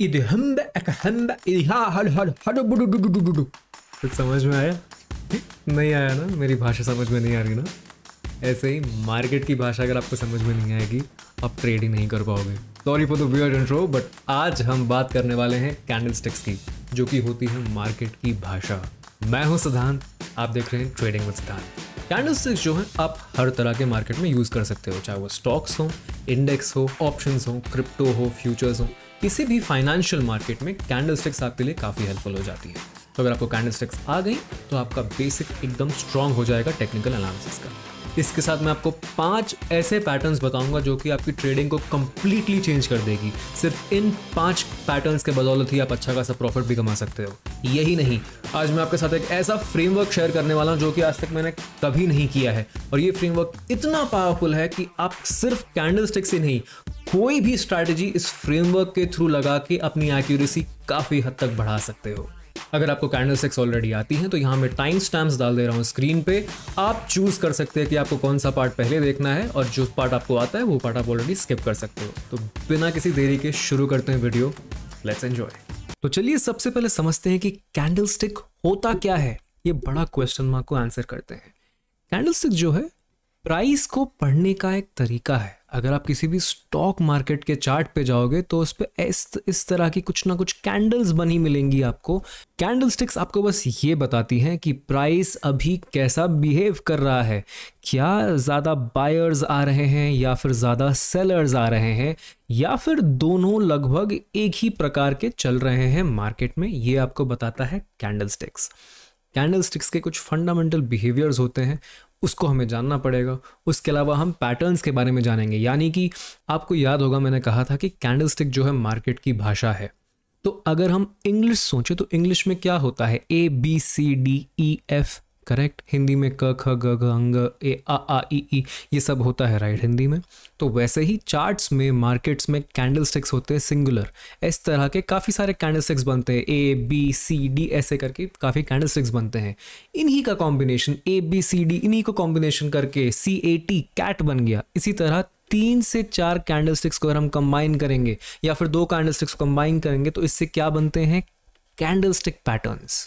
समझ में आया नहीं आया ना मेरी भाषा समझ में नहीं आ रही ना ऐसे ही मार्केट की भाषा अगर आपको समझ में नहीं आएगी आप ट्रेडिंग नहीं कर पाओगे sorry for the weird intro but आज हम बात करने वाले हैं कैंडल स्टिक्स की जो कि होती है मार्केट की भाषा मैं हूं सिद्धांत आप देख रहे हैं trading with Siddhant candle sticks जो है आप हर तरह के मार्केट में यूज़ कर सकते हो चाहे वो स्टॉक्स हो इंडेक्स हो ऑप्शंस हो क्रिप्टो हो फ्यूचर्स हो किसी भी फाइनेंशियल मार्केट में स्टिक्स आपके लिए काफ़ी हेल्पफुल हो जाती है तो अगर आपको स्टिक्स आ गई तो आपका बेसिक एकदम स्ट्रांग हो जाएगा टेक्निकल एनालिसिस का इसके साथ मैं आपको पांच ऐसे पैटर्न्स बताऊंगा जो कि आपकी ट्रेडिंग को कम्प्लीटली चेंज कर देगी सिर्फ इन पांच पैटर्न्स के बदौलत ही आप अच्छा खासा प्रॉफिट भी कमा सकते हो यही नहीं आज मैं आपके साथ एक ऐसा फ्रेमवर्क शेयर करने वाला हूँ जो कि आज तक मैंने कभी नहीं किया है और ये फ्रेमवर्क इतना पावरफुल है कि आप सिर्फ कैंडल स्टिक से नहीं कोई भी स्ट्रैटेजी इस फ्रेमवर्क के थ्रू लगा के अपनी एक्यूरेसी काफ़ी हद तक बढ़ा सकते हो अगर आपको कैंडल स्टिक्स ऑलरेडी आती हैं तो यहाँ मैं टाइम स्टैम्स डाल दे रहा हूँ स्क्रीन पे आप चूज़ कर सकते हैं कि आपको कौन सा पार्ट पहले देखना है और जो पार्ट आपको आता है वो पार्ट आप ऑलरेडी स्किप कर सकते हो तो बिना किसी देरी के शुरू करते हैं वीडियो लेट्स एंजॉय तो चलिए सबसे पहले समझते हैं कि कैंडल स्टिक होता क्या है ये बड़ा क्वेश्चन मार्क को आंसर करते हैं कैंडल स्टिक जो है प्राइस को पढ़ने का एक तरीका है अगर आप किसी भी स्टॉक मार्केट के चार्ट पे जाओगे तो उस पर इस, इस तरह की कुछ ना कुछ कैंडल्स बनी मिलेंगी आपको कैंडल स्टिक्स आपको बस ये बताती हैं कि प्राइस अभी कैसा बिहेव कर रहा है क्या ज़्यादा बायर्स आ रहे हैं या फिर ज़्यादा सेलर्स आ रहे हैं या फिर दोनों लगभग एक ही प्रकार के चल रहे हैं मार्केट में ये आपको बताता है कैंडल स्टिक्स कैंडल स्टिक्स के कुछ फंडामेंटल बिहेवियर्स होते हैं उसको हमें जानना पड़ेगा उसके अलावा हम पैटर्न्स के बारे में जानेंगे यानी कि आपको याद होगा मैंने कहा था कि कैंडलस्टिक जो है मार्केट की भाषा है तो अगर हम इंग्लिश सोचें तो इंग्लिश में क्या होता है A B C D E F correct Hindi में क ख ग घ अंग ए आ आ ई ई ये सब होता है राइट हिंदी में तो वैसे ही चार्ट्स में मार्केट्स में कैंडल स्टिक्स होते हैं सिंगुलर इस तरह के काफ़ी सारे कैंडल स्टिक्स बनते हैं ए बी सी डी ऐसे करके काफ़ी कैंडल स्टिक्स बनते हैं इन्हीं का combination A B C D इन्हीं को कॉम्बिनेशन करके सी ए टी कैट बन गया इसी तरह तीन से चार कैंडल स्टिक्स को अगर हम कंबाइन करेंगे या फिर दो कैंडल को कंबाइन करेंगे तो इससे क्या बनते हैं candle stick patterns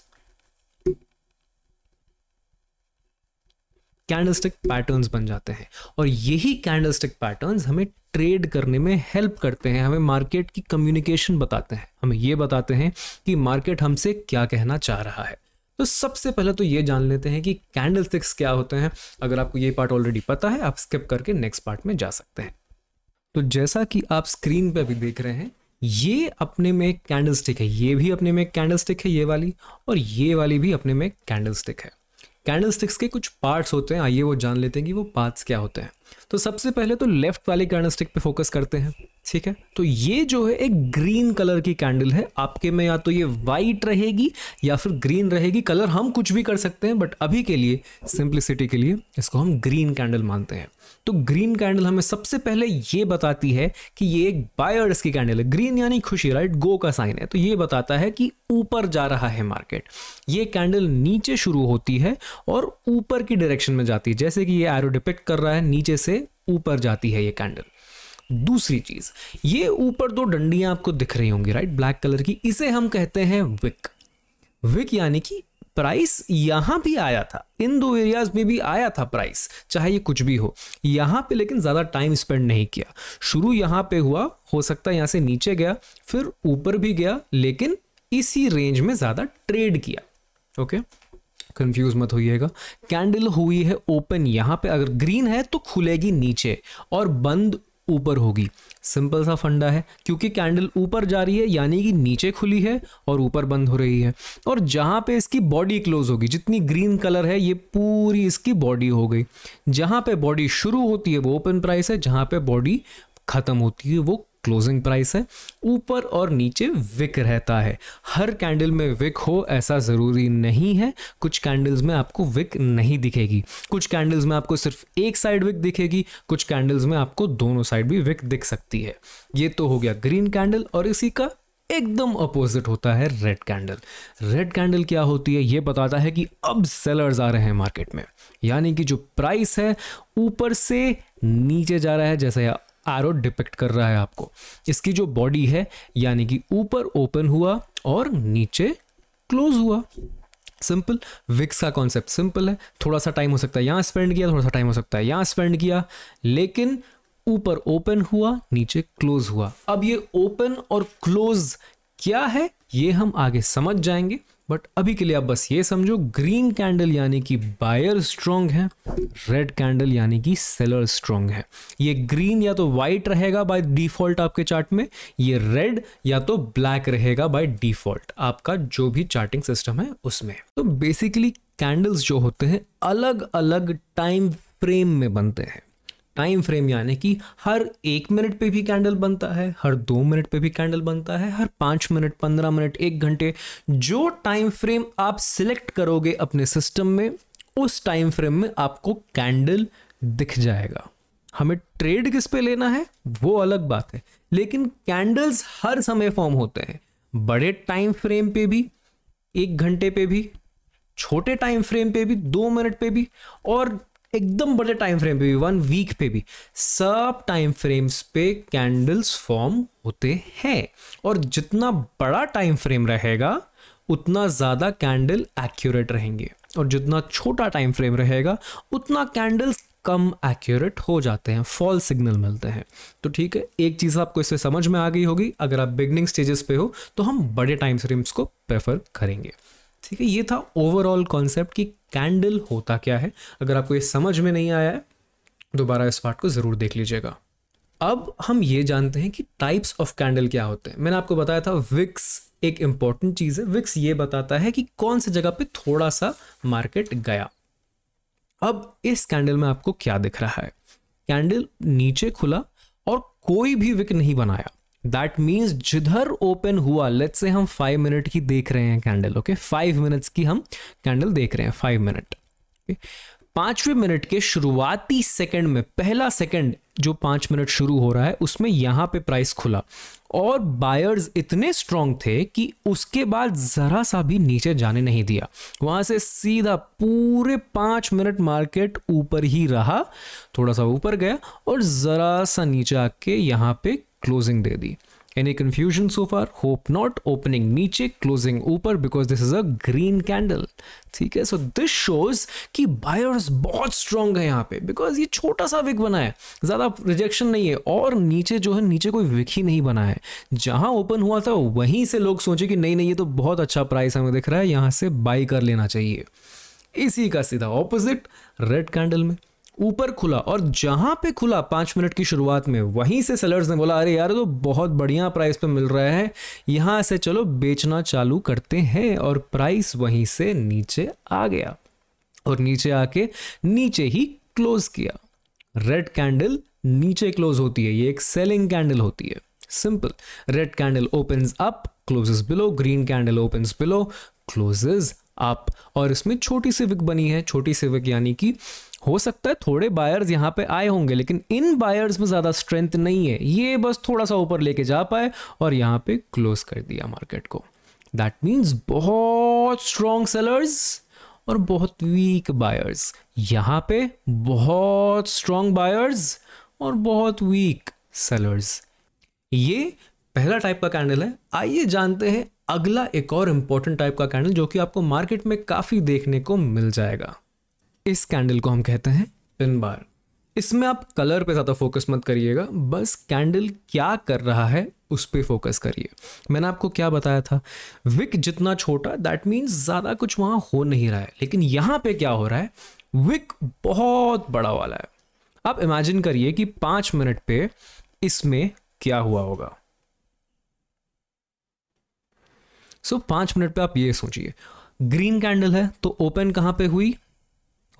candlestick patterns बन जाते हैं और यही कैंडलस्टिक पैटर्न्स हमें ट्रेड करने में हेल्प करते हैं हमें मार्केट की कम्युनिकेशन बताते हैं हमें ये बताते हैं कि मार्केट हमसे क्या कहना चाह रहा है तो सबसे पहले तो ये जान लेते हैं कि कैंडल स्टिक्स क्या होते हैं अगर आपको ये पार्ट ऑलरेडी पता है आप स्किप करके नेक्स्ट पार्ट में जा सकते हैं तो जैसा कि आप स्क्रीन पर भी देख रहे हैं ये अपने में कैंडलस्टिक कैंडल स्टिक है ये भी अपने में कैंडलस्टिक कैंडल स्टिक है ये वाली और ये वाली भी अपने में कैंडल स्टिक है कैंडल स्टिक्स के कुछ पार्ट्स होते हैं आइए वो जान लेते हैं कि वो पार्ट्स क्या होते हैं तो सबसे पहले तो लेफ्ट वाले कैंडल स्टिक पर फोकस करते हैं ठीक है तो ये जो है एक ग्रीन कलर की कैंडल है आपके में या तो ये वाइट रहेगी या फिर ग्रीन रहेगी कलर हम कुछ भी कर सकते हैं बट अभी के लिए सिंप्लिसिटी के लिए इसको हम ग्रीन कैंडल मानते हैं तो ग्रीन कैंडल हमें सबसे पहले ये बताती है कि ये एक बायर्स की कैंडल है ग्रीन यानी खुशी राइट गो का साइन है तो ये बताता है कि ऊपर जा रहा है मार्केट ये कैंडल नीचे शुरू होती है और ऊपर की डायरेक्शन में जाती है जैसे कि ये एरो डिपेक्ट कर रहा है नीचे से ऊपर जाती है ये कैंडल दूसरी चीज ये ऊपर दो डंडियां आपको दिख रही होंगी राइट ब्लैक कलर की इसे हम कहते हैं विक विक यानी कि प्राइस यहां भी आया था इन दो एरियाज में भी आया था प्राइस चाहे ये कुछ भी हो यहां पे लेकिन ज्यादा टाइम स्पेंड नहीं किया शुरू यहां पे हुआ हो सकता है यहां से नीचे गया फिर ऊपर भी गया लेकिन इसी रेंज में ज्यादा ट्रेड किया ओके कंफ्यूज मत होइएगा कैंडल हुई है ओपन यहां पे अगर ग्रीन है तो खुलेगी नीचे और बंद ऊपर होगी सिंपल सा फंडा है क्योंकि कैंडल ऊपर जा रही है यानी कि नीचे खुली है और ऊपर बंद हो रही है और जहाँ पे इसकी बॉडी क्लोज होगी जितनी ग्रीन कलर है ये पूरी इसकी बॉडी हो गई जहाँ पे बॉडी शुरू होती है वो ओपन प्राइस है जहाँ पे बॉडी ख़त्म होती है वो क्लोजिंग प्राइस है ऊपर और नीचे विक रहता है हर कैंडल में विक हो ऐसा ज़रूरी नहीं है कुछ कैंडल्स में आपको विक नहीं दिखेगी कुछ कैंडल्स में आपको सिर्फ एक साइड विक दिखेगी कुछ कैंडल्स में आपको दोनों साइड भी विक दिख सकती है ये तो हो गया ग्रीन कैंडल और इसी का एकदम अपोजिट होता है रेड कैंडल रेड कैंडल क्या होती है ये बताता है कि अब सेलर्स आ रहे हैं मार्केट में यानी कि जो प्राइस है ऊपर से नीचे जा रहा है जैसे एरो डिपेक्ट कर रहा है आपको इसकी जो बॉडी है यानी कि ऊपर ओपन हुआ और नीचे क्लोज हुआ सिंपल विक्स का कॉन्सेप्ट सिंपल है थोड़ा सा टाइम हो सकता है यहाँ स्पेंड किया थोड़ा सा टाइम हो सकता है यहाँ स्पेंड किया लेकिन ऊपर ओपन हुआ नीचे क्लोज हुआ अब ये ओपन और क्लोज क्या है ये हम आगे समझ जाएंगे बट अभी के लिए आप बस ये समझो ग्रीन कैंडल यानी कि बायर स्ट्रांग है रेड कैंडल यानी कि सेलर स्ट्रांग है ये ग्रीन या तो वाइट रहेगा बाय डिफॉल्ट आपके चार्ट में ये रेड या तो ब्लैक रहेगा बाय डिफॉल्ट आपका जो भी चार्टिंग सिस्टम है उसमें तो बेसिकली कैंडल्स जो होते हैं अलग अलग टाइम फ्रेम में बनते हैं टाइम फ्रेम यानी कि हर एक मिनट पे भी कैंडल बनता है हर दो मिनट पे भी कैंडल बनता है हर पाँच मिनट पंद्रह मिनट एक घंटे जो टाइम फ्रेम आप सिलेक्ट करोगे अपने सिस्टम में उस टाइम फ्रेम में आपको कैंडल दिख जाएगा हमें ट्रेड किस पे लेना है वो अलग बात है लेकिन कैंडल्स हर समय फॉर्म होते हैं बड़े टाइम फ्रेम पे भी एक घंटे पे भी छोटे टाइम फ्रेम पे भी दो मिनट पे भी और एकदम बड़े टाइम फ्रेम पे भी वन वीक पे भी सब टाइम फ्रेम्स पे कैंडल्स फॉर्म होते हैं और जितना बड़ा टाइम फ्रेम रहेगा उतना ज़्यादा कैंडल एक्यूरेट रहेंगे और जितना छोटा टाइम फ्रेम रहेगा उतना कैंडल्स कम एक्यूरेट हो जाते हैं फॉल सिग्नल मिलते हैं तो ठीक है एक चीज़ आपको इससे समझ में आ गई होगी अगर आप बिगनिंग स्टेजेस पे हो तो हम बड़े टाइम फ्रेम्स को प्रेफर करेंगे ठीक है ये था ओवरऑल कॉन्सेप्ट कि कैंडल होता क्या है अगर आपको ये समझ में नहीं आया है दोबारा इस पार्ट को ज़रूर देख लीजिएगा अब हम ये जानते हैं कि टाइप्स ऑफ कैंडल क्या होते हैं मैंने आपको बताया था विक्स एक इंपॉर्टेंट चीज़ है विक्स ये बताता है कि कौन सी जगह पे थोड़ा सा मार्केट गया अब इस कैंडल में आपको क्या दिख रहा है कैंडल नीचे खुला और कोई भी विक नहीं बनाया दैट मीन्स जिधर ओपन हुआ लेट से हम फाइव मिनट की देख रहे हैं कैंडल ओके फाइव मिनट्स की हम कैंडल देख रहे हैं फाइव मिनट पांचवें मिनट के शुरुआती सेकंड में पहला सेकंड जो पांच मिनट शुरू हो रहा है उसमें यहां पे प्राइस खुला और बायर्स इतने स्ट्रांग थे कि उसके बाद जरा सा भी नीचे जाने नहीं दिया वहां से सीधा पूरे पांच मिनट मार्केट ऊपर ही रहा थोड़ा सा ऊपर गया और जरा सा नीचे आके यहां पे क्लोजिंग दे दी any confusion so far hope not opening नीचे क्लोजिंग ऊपर because this is a green candle ठीक है सो दिस शोज कि बायर्स बहुत स्ट्रांग है यहाँ पे बिकॉज ये छोटा सा विक बना है ज़्यादा रिजेक्शन नहीं है और नीचे जो है नीचे कोई विक ही नहीं बना है जहाँ ओपन हुआ था वहीं से लोग सोचे कि नहीं नहीं ये तो बहुत अच्छा प्राइस हमें दिख रहा है यहाँ से बाई कर लेना चाहिए इसी का सीधा ऑपोजिट रेड कैंडल में ऊपर खुला और जहां पे खुला पांच मिनट की शुरुआत में वहीं से सेलर्स ने बोला अरे यार तो बहुत बढ़िया प्राइस पे मिल रहा है यहां से चलो बेचना चालू करते हैं और प्राइस वहीं से नीचे आ गया और नीचे आके नीचे ही क्लोज किया रेड कैंडल नीचे क्लोज होती है ये एक सेलिंग कैंडल होती है simple red candle open up closes below green candle open below closes up और इसमें छोटी सी विक बनी है छोटी सी विक यानी कि हो सकता है थोड़े बायर्स यहां पे आए होंगे लेकिन इन बायर्स में ज़्यादा स्ट्रेंथ नहीं है ये बस थोड़ा सा ऊपर लेके जा पाए और यहां पे क्लोज कर दिया मार्केट को दैट मीन्स बहुत स्ट्रॉन्ग सेलर्स और बहुत वीक बायर्स यहां पे बहुत स्ट्रॉन्ग बायर्स और बहुत वीक सेलर्स ये पहला टाइप का कैंडल है आइए जानते हैं अगला एक और इंपॉर्टेंट टाइप का कैंडल जो कि आपको मार्केट में काफ़ी देखने को मिल जाएगा इस कैंडल को हम कहते हैं पिन बार इसमें आप कलर पे ज़्यादा फोकस मत करिएगा बस कैंडल क्या कर रहा है उस पर फोकस करिए मैंने आपको क्या बताया था विक जितना छोटा दैट मीन्स ज़्यादा कुछ वहाँ हो नहीं रहा है लेकिन यहाँ पे क्या हो रहा है विक बहुत बड़ा वाला है आप इमेजिन करिए कि पाँच मिनट पे इसमें क्या हुआ होगा सो so, पाँच मिनट पे आप ये सोचिए ग्रीन कैंडल है तो ओपन कहाँ पे हुई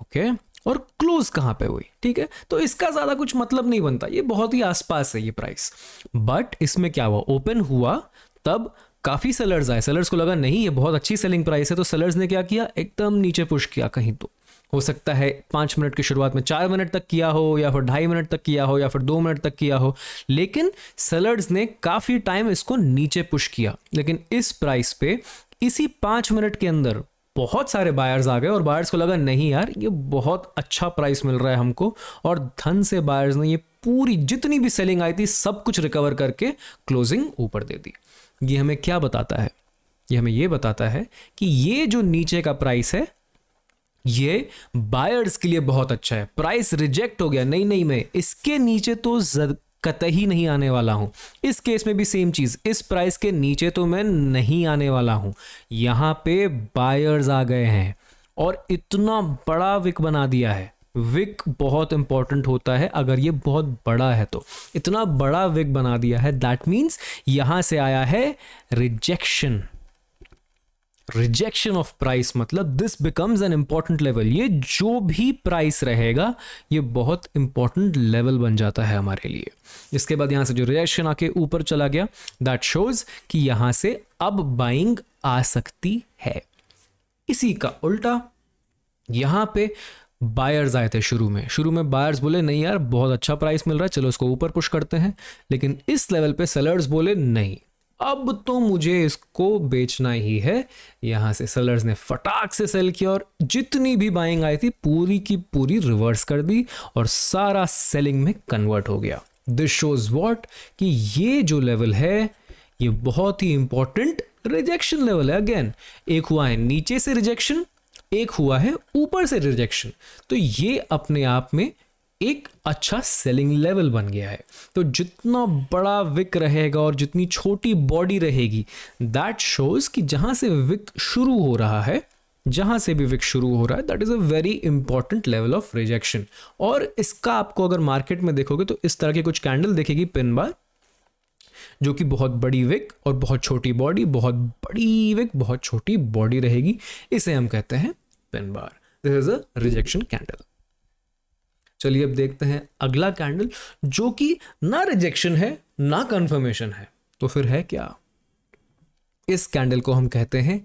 ओके और क्लोज कहाँ पे हुई ठीक है तो इसका ज़्यादा कुछ मतलब नहीं बनता ये बहुत ही आसपास है ये प्राइस बट इसमें क्या हुआ ओपन हुआ तब काफ़ी सेलर्स आए सेलर्स को लगा नहीं ये बहुत अच्छी सेलिंग प्राइस है तो सेलर्स ने क्या किया एकदम नीचे पुश किया कहीं तो हो सकता है पांच मिनट की शुरुआत में चार मिनट तक किया हो या फिर ढाई मिनट तक किया हो या फिर दो मिनट तक किया हो लेकिन सेलर्स ने काफ़ी टाइम इसको नीचे पुश किया लेकिन इस प्राइस पे इसी पांच मिनट के अंदर बहुत सारे बायर्स आ गए और बायर्स को लगा नहीं यार ये बहुत अच्छा प्राइस मिल रहा है हमको और धन से बायर्स ने ये पूरी जितनी भी सेलिंग आई थी सब कुछ रिकवर करके क्लोजिंग ऊपर दे दी ये हमें क्या बताता है ये हमें ये बताता है कि ये जो नीचे का प्राइस है ये बायर्स के लिए बहुत अच्छा है प्राइस रिजेक्ट हो गया नहीं नहीं मैं इसके नीचे तो कतई नहीं आने वाला हूँ इस केस में भी सेम चीज़ इस प्राइस के नीचे तो मैं नहीं आने वाला हूँ यहाँ पे बायर्स आ गए हैं और इतना बड़ा विक बना दिया है विक बहुत इंपॉर्टेंट होता है अगर ये बहुत बड़ा है तो इतना बड़ा विक बना दिया है दैट मीन्स यहाँ से आया है रिजेक्शन रिजेक्शन ऑफ प्राइस मतलब this becomes an important level ये जो भी प्राइस रहेगा ये बहुत इंपॉर्टेंट लेवल बन जाता है हमारे लिए इसके बाद यहाँ से जो रिजेक्शन आके ऊपर चला गया दैट शोज कि यहाँ से अब बाइंग आ सकती है इसी का उल्टा यहाँ पे बायर्स आए थे शुरू में शुरू में बायर्स बोले नहीं यार बहुत अच्छा प्राइस मिल रहा है चलो इसको ऊपर पुश करते हैं लेकिन इस लेवल पे सेलर्स बोले नहीं अब तो मुझे इसको बेचना ही है यहां से सेलर्स ने फटाक से सेल किया और जितनी भी बाइंग आई थी पूरी की पूरी रिवर्स कर दी और सारा सेलिंग में कन्वर्ट हो गया दिस शोज वॉट कि ये जो लेवल है ये बहुत ही इंपॉर्टेंट रिजेक्शन लेवल है अगेन एक हुआ है नीचे से रिजेक्शन एक हुआ है ऊपर से रिजेक्शन तो ये अपने आप में एक अच्छा सेलिंग लेवल बन गया है तो जितना बड़ा विक रहेगा और जितनी छोटी बॉडी रहेगी दैट शोज कि जहां से विक शुरू हो रहा है जहां से भी विक शुरू हो रहा है that is a very important level of rejection और इसका आपको अगर मार्केट में देखोगे तो इस तरह के कुछ कैंडल देखेगी पिन बार जो कि बहुत बड़ी विक और बहुत छोटी बॉडी बहुत बड़ी विक बहुत छोटी बॉडी रहेगी इसे हम कहते हैं pin bar this is a rejection candle चलिए अब देखते हैं अगला कैंडल जो कि ना रिजेक्शन है ना कंफर्मेशन है तो फिर है क्या इस कैंडल को हम कहते हैं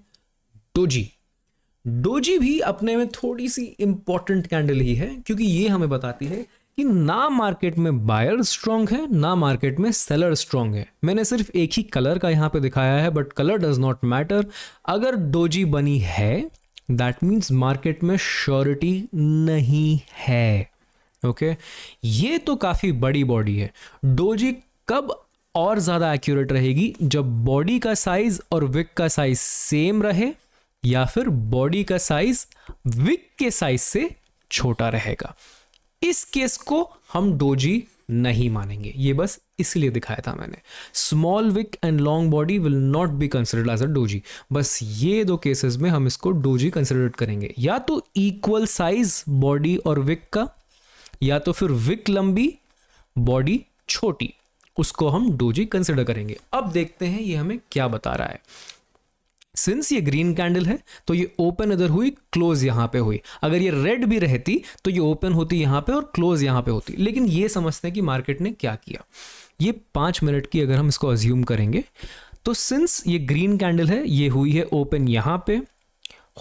डोजी डोजी भी अपने में थोड़ी सी इंपॉर्टेंट कैंडल ही है क्योंकि ये हमें बताती है कि ना मार्केट में बायर स्ट्रांग है ना मार्केट में सेलर स्ट्रांग है मैंने सिर्फ एक ही कलर का यहां पे दिखाया है but colour does not matter अगर डोजी बनी है दैट मीन्स मार्केट में श्योरिटी नहीं है ओके ये तो काफ़ी बड़ी बॉडी है डोजी कब और ज़्यादा एक्यूरेट रहेगी जब बॉडी का साइज और विक का साइज सेम रहे या फिर बॉडी का साइज विक के साइज से छोटा रहेगा इस केस को हम डोजी नहीं मानेंगे ये बस इसलिए दिखाया था मैंने small wick and long body will not be considered as a doji बस ये दो केसेस में हम इसको डोजी कंसिडर करेंगे या तो इक्वल साइज बॉडी और विक का या तो फिर विक लंबी बॉडी छोटी उसको हम डोजी कंसिडर करेंगे अब देखते हैं ये हमें क्या बता रहा है सिंस ये ग्रीन कैंडल है तो ये ओपन इधर हुई क्लोज यहाँ पे हुई अगर ये रेड भी रहती तो ये ओपन होती यहाँ पे और क्लोज यहाँ पे होती लेकिन ये समझते हैं कि मार्केट ने क्या किया ये पाँच मिनट की अगर हम इसको अज्यूम करेंगे तो सिंस ये ग्रीन कैंडल है ये हुई है ओपन यहाँ पे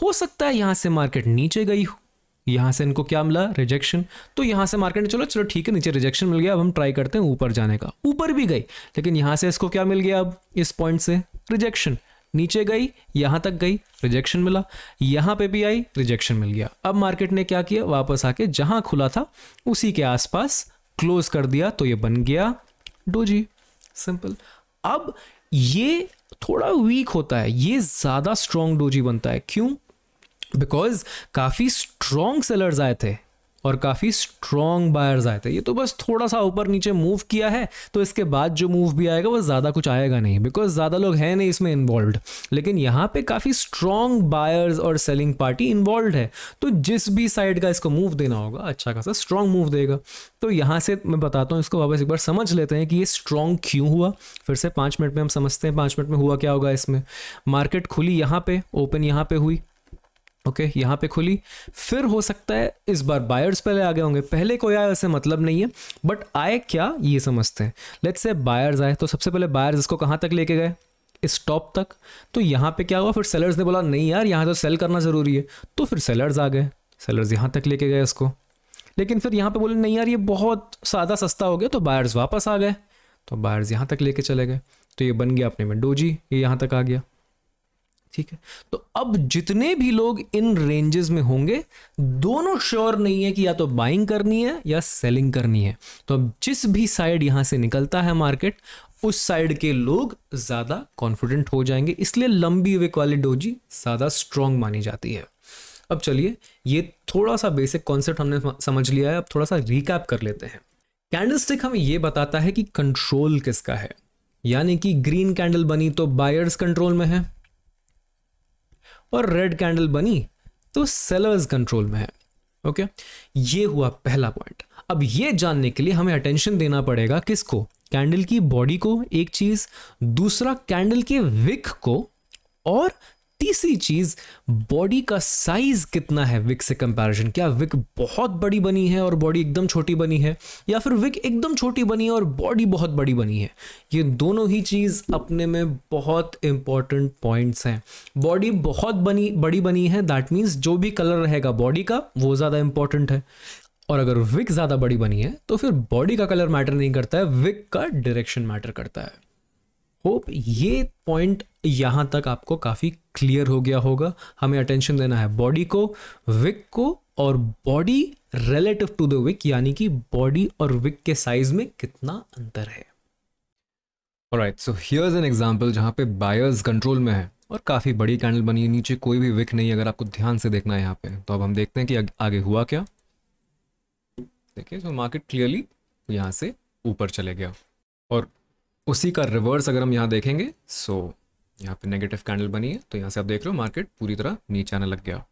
हो सकता है यहाँ से मार्केट नीचे गई हो यहाँ से इनको क्या मिला रिजेक्शन तो यहाँ से मार्केट ने चलो चलो ठीक है नीचे रिजेक्शन मिल गया अब हम ट्राई करते हैं ऊपर जाने का ऊपर भी गई लेकिन यहाँ से इसको क्या मिल गया अब इस पॉइंट से रिजेक्शन नीचे गई यहाँ तक गई रिजेक्शन मिला यहाँ पे भी आई रिजेक्शन मिल गया अब मार्केट ने क्या किया वापस आके जहाँ खुला था उसी के आसपास क्लोज कर दिया तो ये बन गया डोजी सिंपल अब ये थोड़ा वीक होता है ये ज़्यादा स्ट्रॉन्ग डोजी बनता है क्यों बिकॉज काफ़ी स्ट्रॉन्ग सेलर्स आए थे और काफ़ी स्ट्रॉन्ग बायर्स आए थे ये तो बस थोड़ा सा ऊपर नीचे मूव किया है तो इसके बाद जो मूव भी आएगा वो ज़्यादा कुछ आएगा नहीं बिकॉज ज़्यादा लोग हैं नहीं इसमें इन्वॉल्व लेकिन यहाँ पे काफ़ी स्ट्रॉन्ग बायर्स और सेलिंग पार्टी इन्वॉल्व है तो जिस भी साइड का इसको मूव देना होगा अच्छा खासा स्ट्रॉन्ग मूव देगा तो यहाँ से मैं बताता हूँ इसको वापस एक बार समझ लेते हैं कि ये स्ट्रॉन्ग क्यों हुआ फिर से पाँच मिनट में हम समझते हैं पाँच मिनट में हुआ क्या होगा इसमें मार्केट खुली यहाँ पर ओपन यहाँ पर हुई ओके okay, यहाँ पे खुली फिर हो सकता है इस बार बायर्स पहले आ गए होंगे पहले कोई आया ऐसे मतलब नहीं है बट आए क्या ये समझते हैं लेट्स से बायर्स आए तो सबसे पहले बायर्स इसको कहाँ तक लेके गए इस टॉप तक तो यहाँ पे क्या हुआ फिर सेलर्स ने बोला नहीं यार यहाँ तो सेल करना ज़रूरी है तो फिर सेलर्स आ गए सेलर्स यहाँ तक लेके गए इसको लेकिन फिर यहाँ पे बोले नहीं यार ये बहुत सादा सस्ता हो गया तो बायर्स वापस आ गए तो बायर्स यहाँ तक लेके चले गए तो ये बन गया अपने में डोजी ये यहाँ तक आ गया ठीक है तो अब जितने भी लोग इन रेंजेस में होंगे दोनों श्योर नहीं है कि या तो बाइंग करनी है या सेलिंग करनी है तो अब जिस भी साइड यहां से निकलता है मार्केट उस साइड के लोग ज़्यादा कॉन्फिडेंट हो जाएंगे इसलिए लंबी विक वाली डोजी ज़्यादा स्ट्रांग मानी जाती है अब चलिए ये थोड़ा सा बेसिक कॉन्सेप्ट हमने समझ लिया है अब थोड़ा सा रिकैप कर लेते हैं कैंडलस्टिक हमें ये बताता है कि कंट्रोल किसका है यानी कि ग्रीन कैंडल बनी तो बायर्स कंट्रोल में है और रेड कैंडल बनी तो सेलर्स कंट्रोल में है ओके ये हुआ पहला पॉइंट अब ये जानने के लिए हमें अटेंशन देना पड़ेगा किसको कैंडल की बॉडी को एक चीज दूसरा कैंडल के विक को और तीसरी चीज बॉडी का साइज कितना है विक से कंपैरिजन क्या विक बहुत बड़ी बनी है और बॉडी एकदम छोटी बनी है या फिर विक एकदम छोटी बनी है और बॉडी बहुत बड़ी बनी है ये दोनों ही चीज अपने में बहुत इंपॉर्टेंट पॉइंट्स हैं बॉडी बहुत बनी बड़ी बनी है दैट मीन्स जो भी कलर रहेगा बॉडी का वो ज़्यादा इंपॉर्टेंट है और अगर विक ज़्यादा बड़ी बनी है तो फिर बॉडी का कलर मैटर नहीं करता है विक का डायरेक्शन मैटर करता है होप ये पॉइंट यहाँ तक आपको काफ़ी क्लियर हो गया होगा हमें अटेंशन देना है बॉडी को विक को और body relative to the wick यानी कि बॉडी और विक के साइज में कितना अंतर है right so here's an example जहाँ पे बायर्स कंट्रोल में है और काफ़ी बड़ी कैंडल बनी है नीचे कोई भी विक नहीं अगर आपको ध्यान से देखना है यहाँ पे तो अब हम देखते हैं कि आग, आगे हुआ क्या देखिए सो मार्केट क्लियरली यहाँ से ऊपर चले गया और उसी का रिवर्स अगर हम यहाँ देखेंगे सो यहाँ पे नेगेटिव कैंडल बनी है तो यहाँ से आप देख रहे हो मार्केट पूरी तरह नीचे आने लग गया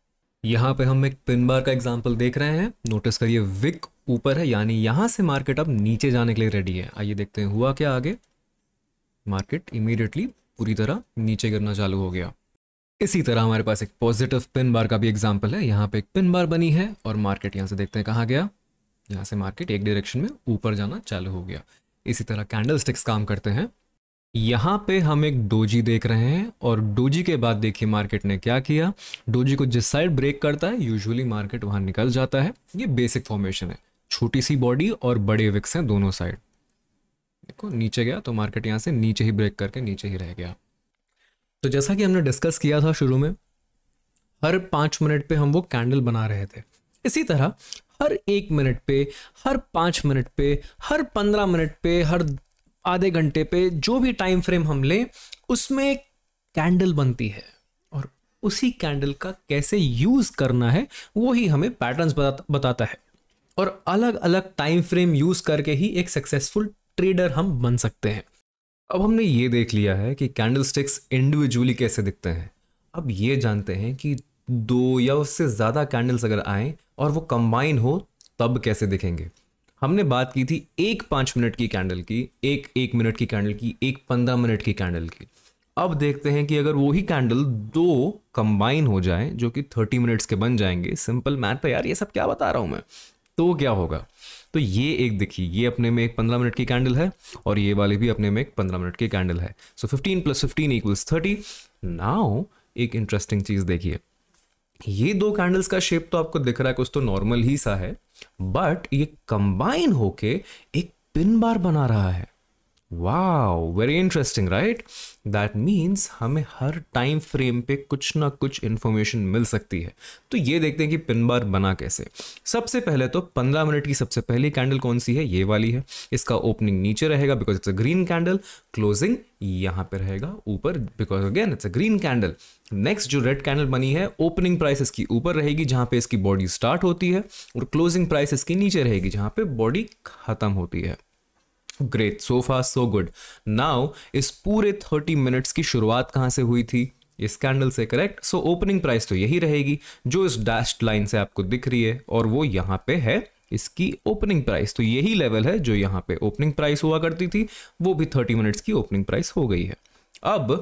यहाँ पे हम एक पिन बार का एग्जाम्पल देख रहे हैं नोटिस करिए विक ऊपर है यानी यहाँ से मार्केट अब नीचे जाने के लिए रेडी है आइए देखते हैं हुआ क्या आगे मार्केट इमीडिएटली पूरी तरह नीचे गिरना चालू हो गया इसी तरह हमारे पास एक पॉजिटिव पिन बार का भी एग्जाम्पल है यहाँ पे एक पिन बार बनी है और मार्केट यहाँ से देखते हैं कहाँ गया यहाँ से मार्केट एक डायरेक्शन में ऊपर जाना चालू हो गया इसी तरह कैंडल स्टिक्स काम करते हैं यहाँ पे हम एक डोजी देख रहे हैं और डोजी के बाद देखिए मार्केट ने क्या किया डोजी को जिस साइड ब्रेक करता है यूजुअली मार्केट वहाँ निकल जाता है ये बेसिक फॉर्मेशन है छोटी सी बॉडी और बड़े विक्स हैं दोनों साइड देखो नीचे गया तो मार्केट यहाँ से नीचे ही ब्रेक करके नीचे ही रह गया तो जैसा कि हमने डिस्कस किया था शुरू में हर पाँच मिनट पे हम वो कैंडल बना रहे थे इसी तरह हर एक मिनट पे हर पाँच मिनट पे हर पंद्रह मिनट पे हर आधे घंटे पे जो भी टाइम फ्रेम हम लें उसमें एक कैंडल बनती है और उसी कैंडल का कैसे यूज़ करना है वो ही हमें पैटर्न्स बताता है और अलग अलग टाइम फ्रेम यूज़ करके ही एक सक्सेसफुल ट्रेडर हम बन सकते हैं अब हमने ये देख लिया है कि कैंडल स्टिक्स इंडिविजुअली कैसे दिखते हैं अब ये जानते हैं कि दो या उससे ज़्यादा कैंडल्स अगर आए और वो कंबाइन हो तब कैसे दिखेंगे हमने बात की थी एक पाँच मिनट की कैंडल की एक एक मिनट की कैंडल की एक पंद्रह मिनट की कैंडल की अब देखते हैं कि अगर वही कैंडल दो कंबाइन हो जाए जो कि थर्टी मिनट्स के बन जाएंगे सिंपल मैथ है यार ये सब क्या बता रहा हूँ मैं तो क्या होगा तो ये एक देखिए ये अपने में एक पंद्रह मिनट की कैंडल है और ये वाली भी अपने में एक पंद्रह मिनट की कैंडल है so fifteen plus fifteen equals thirty now एक इंटरेस्टिंग चीज़ देखिए ये दो कैंडल्स का शेप तो आपको दिख रहा है कुछ तो नॉर्मल ही सा है बट ये कंबाइन होके एक पिन बार बना रहा है wow very interesting right that means हमें हर टाइम फ्रेम पे कुछ ना कुछ इन्फॉर्मेशन मिल सकती है तो ये देखते हैं कि पिन बार बना कैसे सबसे पहले तो 15 मिनट की सबसे पहली कैंडल कौन सी है ये वाली है इसका ओपनिंग नीचे रहेगा because it's a green candle closing यहाँ पे रहेगा ऊपर because again it's a green candle next जो रेड कैंडल बनी है ओपनिंग प्राइस इसकी ऊपर रहेगी जहाँ पे इसकी बॉडी स्टार्ट होती है और क्लोजिंग प्राइस इसकी नीचे रहेगी जहाँ पे बॉडी खत्म होती है great so far so good now इस पूरे थर्टी मिनट्स की शुरुआत कहाँ से हुई थी इस कैंडल से करेक्ट सो ओपनिंग प्राइस तो यही रहेगी जो इस डैश लाइन से आपको दिख रही है और वो यहाँ पे है इसकी ओपनिंग प्राइस तो यही लेवल है जो यहाँ पे ओपनिंग प्राइस हुआ करती थी वो भी थर्टी मिनट्स की ओपनिंग प्राइस हो गई है अब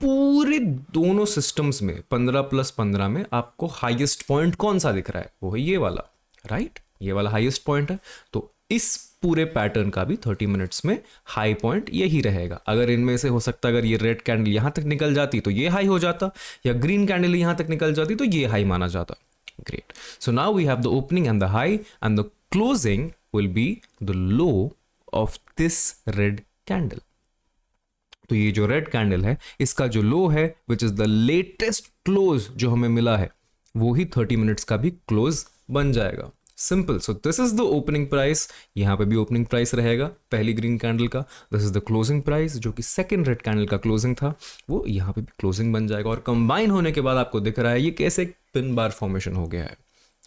पूरे दोनों सिस्टम्स में पंद्रह प्लस पंद्रह में आपको हाईएस्ट पॉइंट कौन सा दिख रहा है वो है ये वाला राइट right? ये वाला हाईएस्ट पॉइंट है तो इस पूरे पैटर्न का भी थर्टी मिनट्स में हाई पॉइंट यही रहेगा अगर इनमें से हो सकता अगर ये रेड कैंडल यहाँ तक निकल जाती तो ये हाई हो जाता या ग्रीन कैंडल यहाँ तक निकल जाती तो ये हाई माना जाता great so now we have the opening and the high and the closing will be the low of this red candle तो ये जो रेड कैंडल है इसका जो लो है which is the latest close जो हमें मिला है वो ही थर्टी मिनट्स का भी क्लोज बन जाएगा simple so this is the opening price यहाँ पे भी ओपनिंग प्राइस रहेगा पहली ग्रीन कैंडल का this is the closing price जो कि सेकेंड रेड कैंडल का क्लोजिंग था वो यहाँ पे भी क्लोजिंग बन जाएगा और कंबाइन होने के बाद आपको दिख रहा है ये कैसे पिन बार फॉर्मेशन हो गया है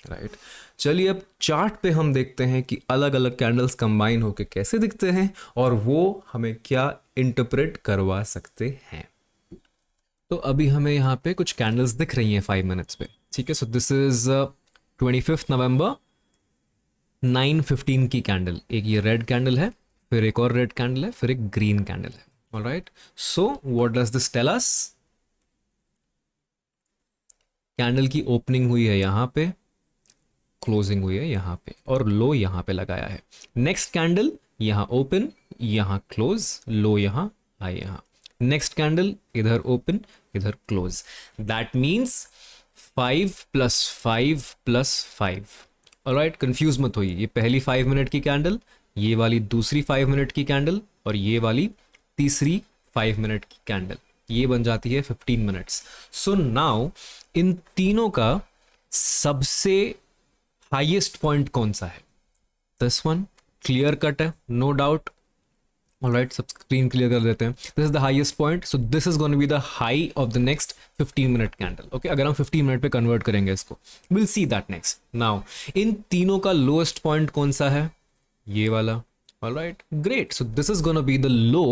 राइट right. चलिए अब चार्ट पे हम देखते हैं कि अलग अलग कैंडल्स कंबाइन होकर कैसे दिखते हैं और वो हमें क्या इंटरप्रेट करवा सकते हैं तो अभी हमें यहाँ पे कुछ कैंडल्स दिख रही हैं फाइव मिनट्स पे ठीक है so this is twenty fifth November nine fifteen की कैंडल एक ये रेड कैंडल है फिर एक और रेड कैंडल है फिर एक ग्रीन कैंडल है all right so what does this tells candle की ओपनिंग हुई है यहां पे क्लोजिंग हुई है यहां पे और लो यहां पे लगाया है नेक्स्ट कैंडल यहां ओपन यहां क्लोज लो यहां हाई यहां नेक्स्ट कैंडल इधर ओपन इधर close that means five plus five plus five right confuse मत होइए ये पहली फाइव मिनट की कैंडल ये वाली दूसरी फाइव मिनट की कैंडल और ये वाली तीसरी फाइव मिनट की कैंडल ये बन जाती है फिफ्टीन मिनट्स सो नाउ इन तीनों का सबसे हाईएस्ट पॉइंट कौन सा है दिस वन क्लियर कट है नो डाउट ऑल राइट सब स्क्रीन क्लियर कर देते हैं this is the highest point so this is gonna be the high of the next 15 minute candle okay अगर हम 15 मिनट पे कन्वर्ट करेंगे इसको will see that next now इन तीनों का लोएस्ट पॉइंट कौन सा है ये वाला all right great so this is gonna be the low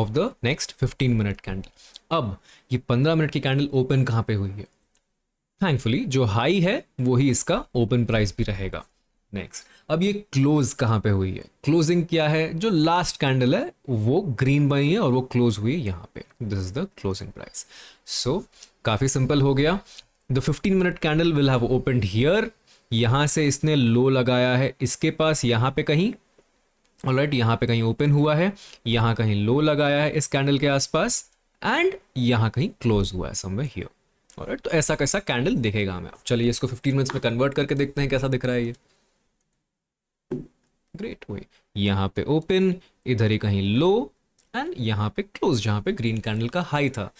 of the next 15 minute candle अब ये 15 मिनट की कैंडल ओपन कहाँ पे हुई है थैंकफुली जो हाई है वही इसका ओपन प्राइस भी रहेगा नेक्स्ट अब ये क्लोज कहाँ पे हुई है क्लोजिंग क्या है जो लास्ट कैंडल है वो ग्रीन बनी है और वो क्लोज हुई है यहाँ पे this is the closing price so काफ़ी सिंपल हो गया the fifteen minute candle will have open here यहाँ से इसने लो लगाया है इसके पास यहाँ पे कहीं और राइट यहाँ पे कहीं ओपन हुआ है यहाँ कहीं लो लगाया है इस कैंडल के आसपास एंड यहाँ कहीं क्लोज हुआ है समवेयर हियर राइट तो ऐसा कैसा कैंडल दिखेगा हमें चलिए इसको 15 मिनट्स में कन्वर्ट करके देखते हैं कैसा दिख रहा है ये ग्रेट वे यहाँ पे ओपन इधर ही कहीं लो एंड यहाँ पे क्लोज जहाँ पे ग्रीन कैंडल का हाई था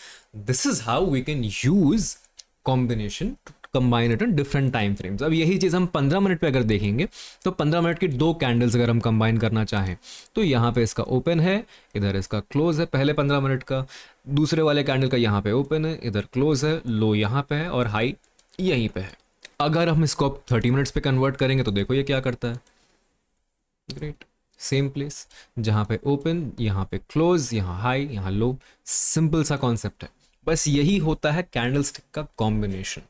this is how we can use combination combine it in different time frames अब यही चीज़ हम 15 मिनट पे अगर देखेंगे तो 15 मिनट की दो कैंडल्स अगर हम कंबाइन करना चाहें तो यहाँ पे इसका ओपन है इधर इसका क्लोज है पहले 15 मिनट का दूसरे वाले कैंडल का यहाँ पे ओपन है इधर क्लोज है लो यहाँ पे है और हाई यहीं पे है अगर हम इसको थर्टी मिनट्स पे कन्वर्ट करेंगे तो देखो ये क्या करता है ग्रेट सेम प्लेस जहां पे ओपन यहां पे क्लोज यहां हाई यहां लो सिंपल सा कॉन्सेप्ट है बस यही होता है कैंडल स्टिक का कॉम्बिनेशन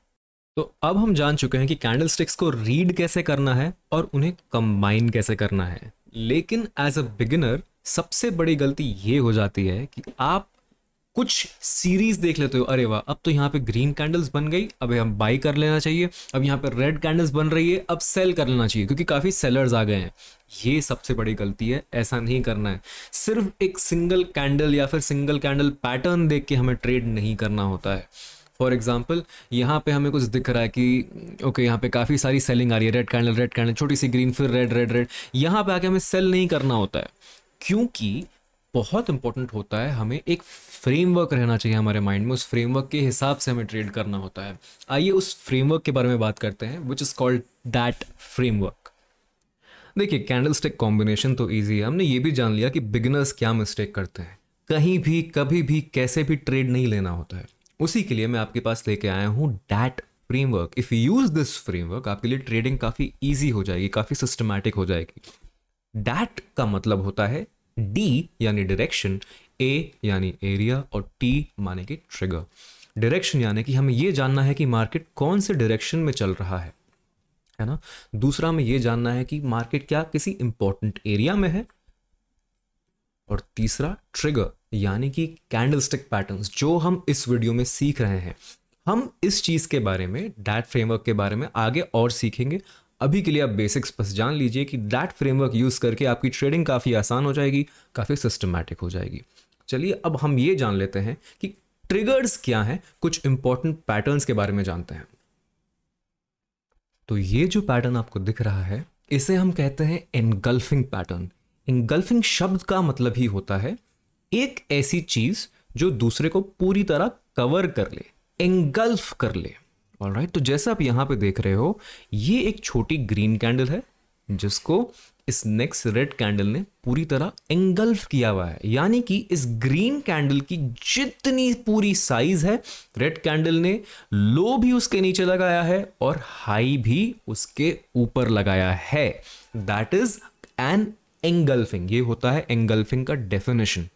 तो अब हम जान चुके हैं कि कैंडल स्टिक्स को रीड कैसे करना है और उन्हें कंबाइन कैसे करना है लेकिन एज अ बिगिनर सबसे बड़ी गलती ये हो जाती है कि आप कुछ सीरीज देख लेते हो अरे वाह अब तो यहाँ पे ग्रीन कैंडल्स बन गई अब हम बाई कर लेना चाहिए अब यहाँ पे रेड कैंडल्स बन रही है अब सेल कर लेना चाहिए क्योंकि काफ़ी सेलर्स आ गए हैं ये सबसे बड़ी गलती है ऐसा नहीं करना है सिर्फ एक सिंगल कैंडल या फिर सिंगल कैंडल पैटर्न देख के हमें ट्रेड नहीं करना होता है फॉर एग्जाम्पल यहाँ पे हमें कुछ दिख रहा है कि ओके okay, यहाँ पे काफ़ी सारी सेलिंग आ रही है रेड कैंडल रेड कैंडल छोटी सी ग्रीन फिर रेड रेड रेड यहाँ पे आके हमें सेल नहीं करना होता है क्योंकि बहुत इंपॉर्टेंट होता है हमें एक फ्रेमवर्क रहना चाहिए हमारे माइंड में उस फ्रेमवर्क के हिसाब से हमें ट्रेड करना होता है आइए उस फ्रेमवर्क के बारे में बात करते हैं which is called that framework देखिए कैंडल स्टिक कॉम्बिनेशन तो ईजी है हमने ये भी जान लिया कि बिगनर्स क्या मिस्टेक करते हैं कहीं भी कभी भी कैसे भी ट्रेड नहीं लेना होता है उसी के लिए मैं आपके पास लेके आया हूँ that framework if you use this framework आपके लिए ट्रेडिंग काफ़ी ईजी हो जाएगी काफ़ी सिस्टमैटिक हो जाएगी डैट का मतलब होता है डी यानी डायरेक्शन ए यानी एरिया और टी माने कि ट्रिगर डायरेक्शन यानी कि हमें ये जानना है कि मार्केट कौन से डायरेक्शन में चल रहा है है ना दूसरा हमें ये जानना है कि मार्केट क्या किसी इंपॉर्टेंट एरिया में है और तीसरा ट्रिगर यानी कि कैंडलस्टिक पैटर्न्स जो हम इस वीडियो में सीख रहे हैं हम इस चीज़ के बारे में डैट फ्रेमवर्क के बारे में आगे और सीखेंगे अभी के लिए आप बेसिक्स बस जान लीजिए कि डैट फ्रेमवर्क यूज़ करके आपकी ट्रेडिंग काफ़ी आसान हो जाएगी काफ़ी सिस्टमैटिक हो जाएगी चलिए अब हम ये जान लेते हैं कि ट्रिगर्स क्या हैं कुछ इंपॉर्टेंट पैटर्न्स के बारे में जानते हैं तो ये जो पैटर्न आपको दिख रहा है इसे हम कहते हैं एनगल्फिंग पैटर्न एनगल्फिंग शब्द का मतलब ही होता है एक ऐसी चीज जो दूसरे को पूरी तरह कवर कर ले एंगल्फ कर ले ऑलराइट right, तो जैसा आप यहां पे देख रहे हो ये एक छोटी ग्रीन कैंडल है जिसको इस नेक्स्ट रेड कैंडल ने पूरी तरह एंगल्फ किया हुआ है यानी कि इस ग्रीन कैंडल की जितनी पूरी साइज है रेड कैंडल ने लो भी उसके नीचे लगाया है और हाई भी उसके ऊपर लगाया है दैट इज एन एंगल्फिंग ये होता है एंगल्फिंग का डेफिनेशन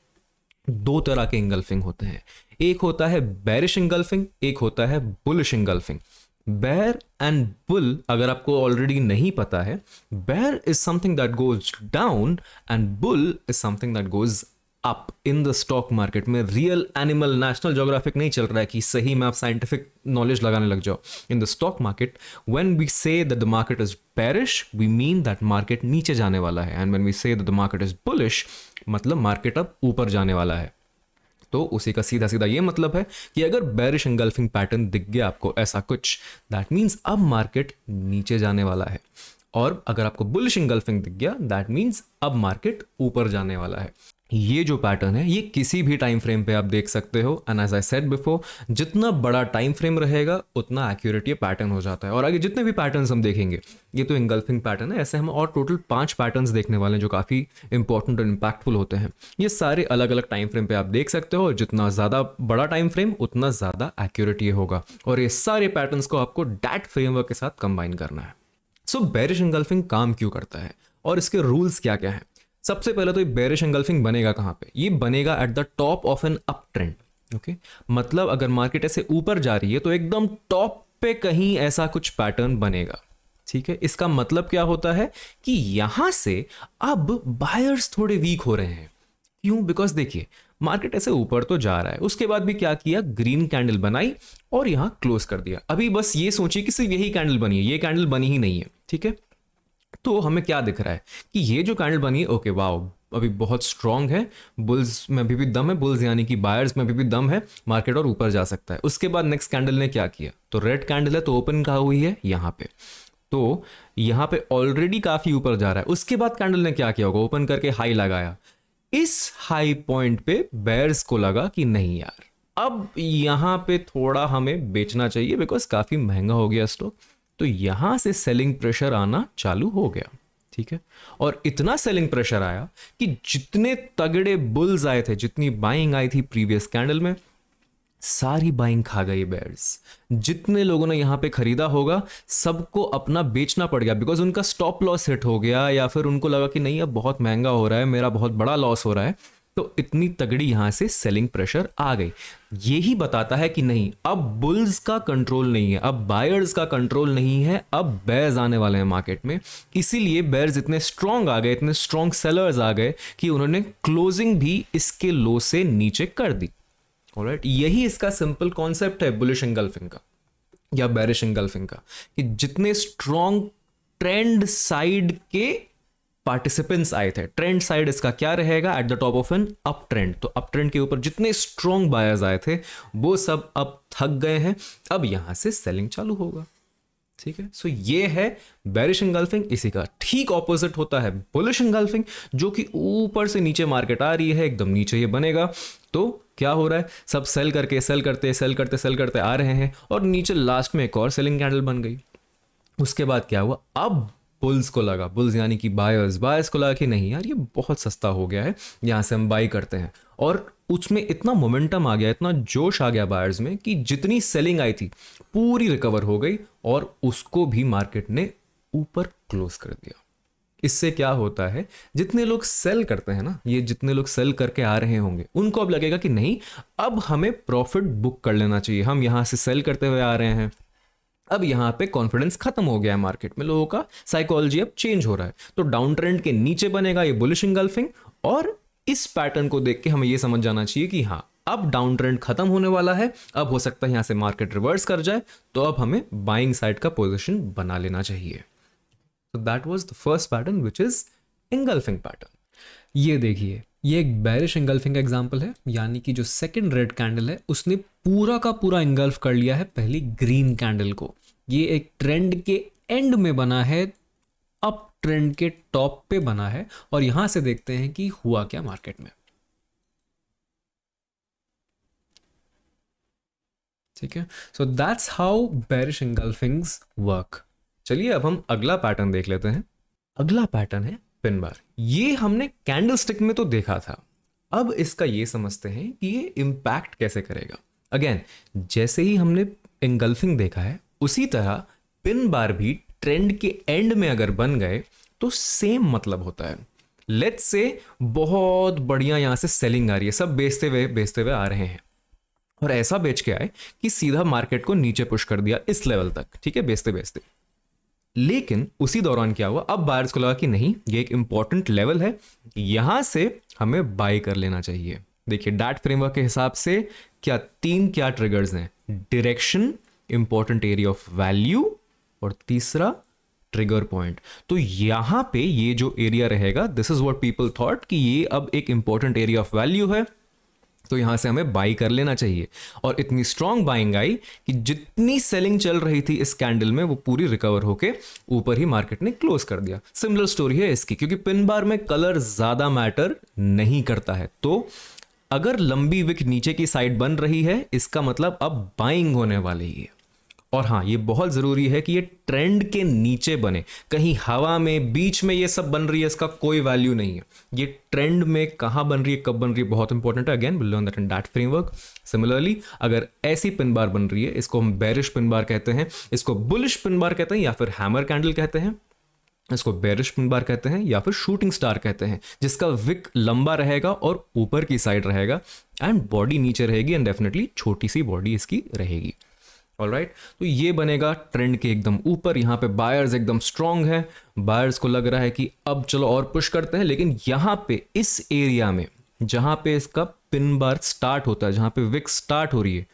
दो तरह के एंगल्फिंग होते हैं एक होता है बैरिश एंगल्फिंग एक होता है bullish engulfing bear and bull अगर आपको ऑलरेडी नहीं पता है bear is something that goes down and bull is something that goes up in the stock market में रियल एनिमल नेशनल जोग्राफिक नहीं चल रहा है कि सही में आप साइंटिफिक नॉलेज लगाने लग जाओ in the stock market when we say that the market is bearish we mean that market नीचे जाने वाला है and when we say that the market is bullish मतलब मार्केट अब ऊपर जाने वाला है तो उसी का सीधा सीधा ये मतलब है कि अगर बैरिश एंगल्फिंग पैटर्न दिख गया आपको ऐसा कुछ दैट मीन्स अब मार्केट नीचे जाने वाला है और अगर आपको बुलिश इंगल्फिंग दिख गया दैट मीन्स अब मार्केट ऊपर जाने वाला है ये जो पैटर्न है ये किसी भी टाइम फ्रेम पे आप देख सकते हो and as I said before जितना बड़ा टाइम फ्रेम रहेगा उतना एक्यूरेट ये पैटर्न हो जाता है और आगे जितने भी पैटर्न्स हम देखेंगे ये तो इंगल्फिंग पैटर्न है ऐसे हम और टोटल पांच पैटर्न्स देखने वाले हैं जो काफ़ी इंपॉर्टेंट और इम्पैक्टफुल होते हैं ये सारे अलग अलग टाइम फ्रेम पर आप देख सकते हो और जितना ज़्यादा बड़ा टाइम फ्रेम उतना ज़्यादा एक्यूरेट ये होगा और ये सारे पैटर्न्स को आपको डैट फ्रेमवर्क के साथ कंबाइन करना है सो बैरिश इंगल्फिंग काम क्यों करता है और इसके रूल्स क्या क्या हैं सबसे पहले तो ये बेरिश एंगल्फिंग बनेगा कहाँ पे ये बनेगा at the top of an up trend okay मतलब अगर मार्केट ऐसे ऊपर जा रही है तो एकदम टॉप पे कहीं ऐसा कुछ पैटर्न बनेगा ठीक है इसका मतलब क्या होता है कि यहां से अब बायर्स थोड़े वीक हो रहे हैं क्यों बिकॉज देखिए मार्केट ऐसे ऊपर तो जा रहा है उसके बाद भी क्या किया ग्रीन कैंडल बनाई और यहां क्लोज कर दिया अभी बस ये सोचिए कि सिर्फ यही कैंडल बनी है ये कैंडल बनी ही नहीं है ठीक है तो हमें क्या दिख रहा है कि ये जो कैंडल बनी है ओके वाओ अभी बहुत स्ट्रांग है बुल्स में अभी भी दम है बुल्स यानी कि बायर्स में अभी भी दम है मार्केट और ऊपर जा सकता है उसके बाद नेक्स्ट कैंडल ने क्या किया तो रेड कैंडल है तो ओपन कहा हुई है यहाँ पे तो यहाँ पे ऑलरेडी काफ़ी ऊपर जा रहा है उसके बाद कैंडल ने क्या किया होगा ओपन करके हाई लगाया इस हाई पॉइंट पे बैर्स को लगा कि नहीं यार अब यहाँ पे थोड़ा हमें बेचना चाहिए बिकॉज काफ़ी महंगा हो गया स्टॉक तो यहां से सेलिंग प्रेशर आना चालू हो गया ठीक है और इतना सेलिंग प्रेशर आया कि जितने तगड़े बुल्स आए थे जितनी बाइंग आई थी प्रीवियस कैंडल में सारी बाइंग खा गई बेयर्स जितने लोगों ने यहां पे खरीदा होगा सबको अपना बेचना पड़ गया बिकॉज उनका स्टॉप लॉस हिट हो गया या फिर उनको लगा कि नहीं अब बहुत महंगा हो रहा है मेरा बहुत बड़ा लॉस हो रहा है तो इतनी तगड़ी यहां से सेलिंग प्रेशर आ गई ये ही बताता है कि नहीं अब बुल्स का कंट्रोल नहीं है अब बायर्स का कंट्रोल नहीं है अब बेयर्स आने वाले हैं मार्केट में इसीलिए बेयर्स इतने स्ट्रांग आ गए इतने स्ट्रांग सेलर्स आ गए कि उन्होंने क्लोजिंग भी इसके लो से नीचे कर दी राइट right? यही इसका सिंपल कॉन्सेप्ट है बुलिश एंगल्फिंग का या बैरिश एंगल्फिंग का कि जितने स्ट्रांग ट्रेंड साइड के पार्टिसिपेंट्स आए थे ट्रेंड साइड इसका क्या रहेगा at the top of an up trend तो अप ट्रेंड के ऊपर जितने स्ट्रॉन्ग बायर्स आए थे वो सब अब थक गए हैं अब यहां से सेलिंग चालू होगा ठीक है सो ये है बैरिश इंगल्फिंग इसी का ठीक ऑपोजिट होता है बुलिश इंगल्फिंग जो कि ऊपर से नीचे मार्केट आ रही है एकदम नीचे ये बनेगा तो क्या हो रहा है सब सेल करके सेल करते सेल करते सेल करते आ रहे हैं और नीचे लास्ट में एक और सेलिंग कैंडल बन गई उसके बाद क्या हुआ अब बुल्स को लगा बुल्स यानी कि बायर्स बायर्स को लगा कि नहीं यार ये बहुत सस्ता हो गया है यहाँ से हम बाई करते हैं और उसमें इतना मोमेंटम आ गया इतना जोश आ गया बायर्स में कि जितनी सेलिंग आई थी पूरी रिकवर हो गई और उसको भी मार्केट ने ऊपर क्लोज कर दिया इससे क्या होता है जितने लोग सेल करते हैं ना ये जितने लोग सेल करके आ रहे होंगे उनको अब लगेगा कि नहीं अब हमें प्रॉफिट बुक कर लेना चाहिए हम यहाँ से सेल करते हुए आ रहे हैं अब यहाँ पे कॉन्फिडेंस खत्म हो गया है मार्केट में लोगों का साइकोलॉजी अब चेंज हो रहा है तो डाउन ट्रेंड के नीचे बनेगा ये बुलिश इंगल्फिंग और इस पैटर्न को देख के हमें ये समझ जाना चाहिए कि हाँ अब डाउन ट्रेंड खत्म होने वाला है अब हो सकता है यहाँ से मार्केट रिवर्स कर जाए तो अब हमें बाइंग साइड का पोजिशन बना लेना चाहिए तो that was the first pattern which is engulfing pattern ये देखिए ये एक बैरिश इंगल्फिंग एग्जाम्पल है यानी कि जो सेकेंड रेड कैंडल है उसने पूरा का पूरा इंगल्फ कर लिया है पहली ग्रीन कैंडल को ये एक ट्रेंड के एंड में बना है अप ट्रेंड के टॉप पे बना है और यहां से देखते हैं कि हुआ क्या मार्केट में ठीक है so that's how bearish engulfings work चलिए अब हम अगला पैटर्न देख लेते हैं अगला पैटर्न है पिन बार ये हमने कैंडल स्टिक में तो देखा था अब इसका ये समझते हैं कि ये इम्पैक्ट कैसे करेगा अगेन जैसे ही हमने इंगल्फिंग देखा है उसी तरह पिन बार भी ट्रेंड के एंड में अगर बन गए तो सेम मतलब होता है लेट्स से बहुत बढ़िया यहाँ से सेलिंग आ रही है सब बेचते हुए बेचते हुए आ रहे हैं और ऐसा बेच के आए कि सीधा मार्केट को नीचे पुश कर दिया इस लेवल तक ठीक है बेचते बेचते लेकिन उसी दौरान क्या हुआ अब बायर्स को लगा कि नहीं ये एक इंपॉर्टेंट लेवल है यहां से हमें बाय कर लेना चाहिए देखिए डैट फ्रेमवर्क के हिसाब से क्या तीन क्या ट्रिगर्स हैं direction important area of value और तीसरा ट्रिगर पॉइंट तो यहां पे ये जो एरिया रहेगा this is what people thought कि ये अब एक इंपॉर्टेंट एरिया ऑफ वैल्यू है तो यहां से हमें बाई कर लेना चाहिए और इतनी स्ट्रांग बाइंग आई कि जितनी सेलिंग चल रही थी इस कैंडल में वो पूरी रिकवर होके ऊपर ही मार्केट ने क्लोज कर दिया सिमिलर स्टोरी है इसकी क्योंकि पिन बार में कलर ज़्यादा मैटर नहीं करता है तो अगर लंबी विक नीचे की साइड बन रही है इसका मतलब अब बाइंग होने वाली है और हाँ ये बहुत ज़रूरी है कि ये ट्रेंड के नीचे बने कहीं हवा में बीच में ये सब बन रही है इसका कोई वैल्यू नहीं है ये ट्रेंड में कहाँ बन रही है कब बन रही है बहुत इंपॉर्टेंट है again will that in that framework similarly अगर ऐसी पिन बार बन रही है इसको हम बैरिश पिन बार कहते हैं इसको बुलिश पिन बार कहते हैं या फिर हैमर कैंडल कहते हैं इसको बेरिश पिन बार कहते हैं या फिर शूटिंग स्टार कहते हैं जिसका विक लंबा रहेगा और ऊपर की साइड रहेगा एंड बॉडी नीचे रहेगी एंड डेफिनेटली छोटी सी बॉडी इसकी रहेगी ऑल राइट right? तो ये बनेगा ट्रेंड के एकदम ऊपर यहाँ पे बायर्स एकदम स्ट्रांग है बायर्स को लग रहा है कि अब चलो और पुश करते हैं लेकिन यहाँ पे इस एरिया में जहाँ पे इसका पिन बार स्टार्ट होता है जहाँ पे विक स्टार्ट हो रही है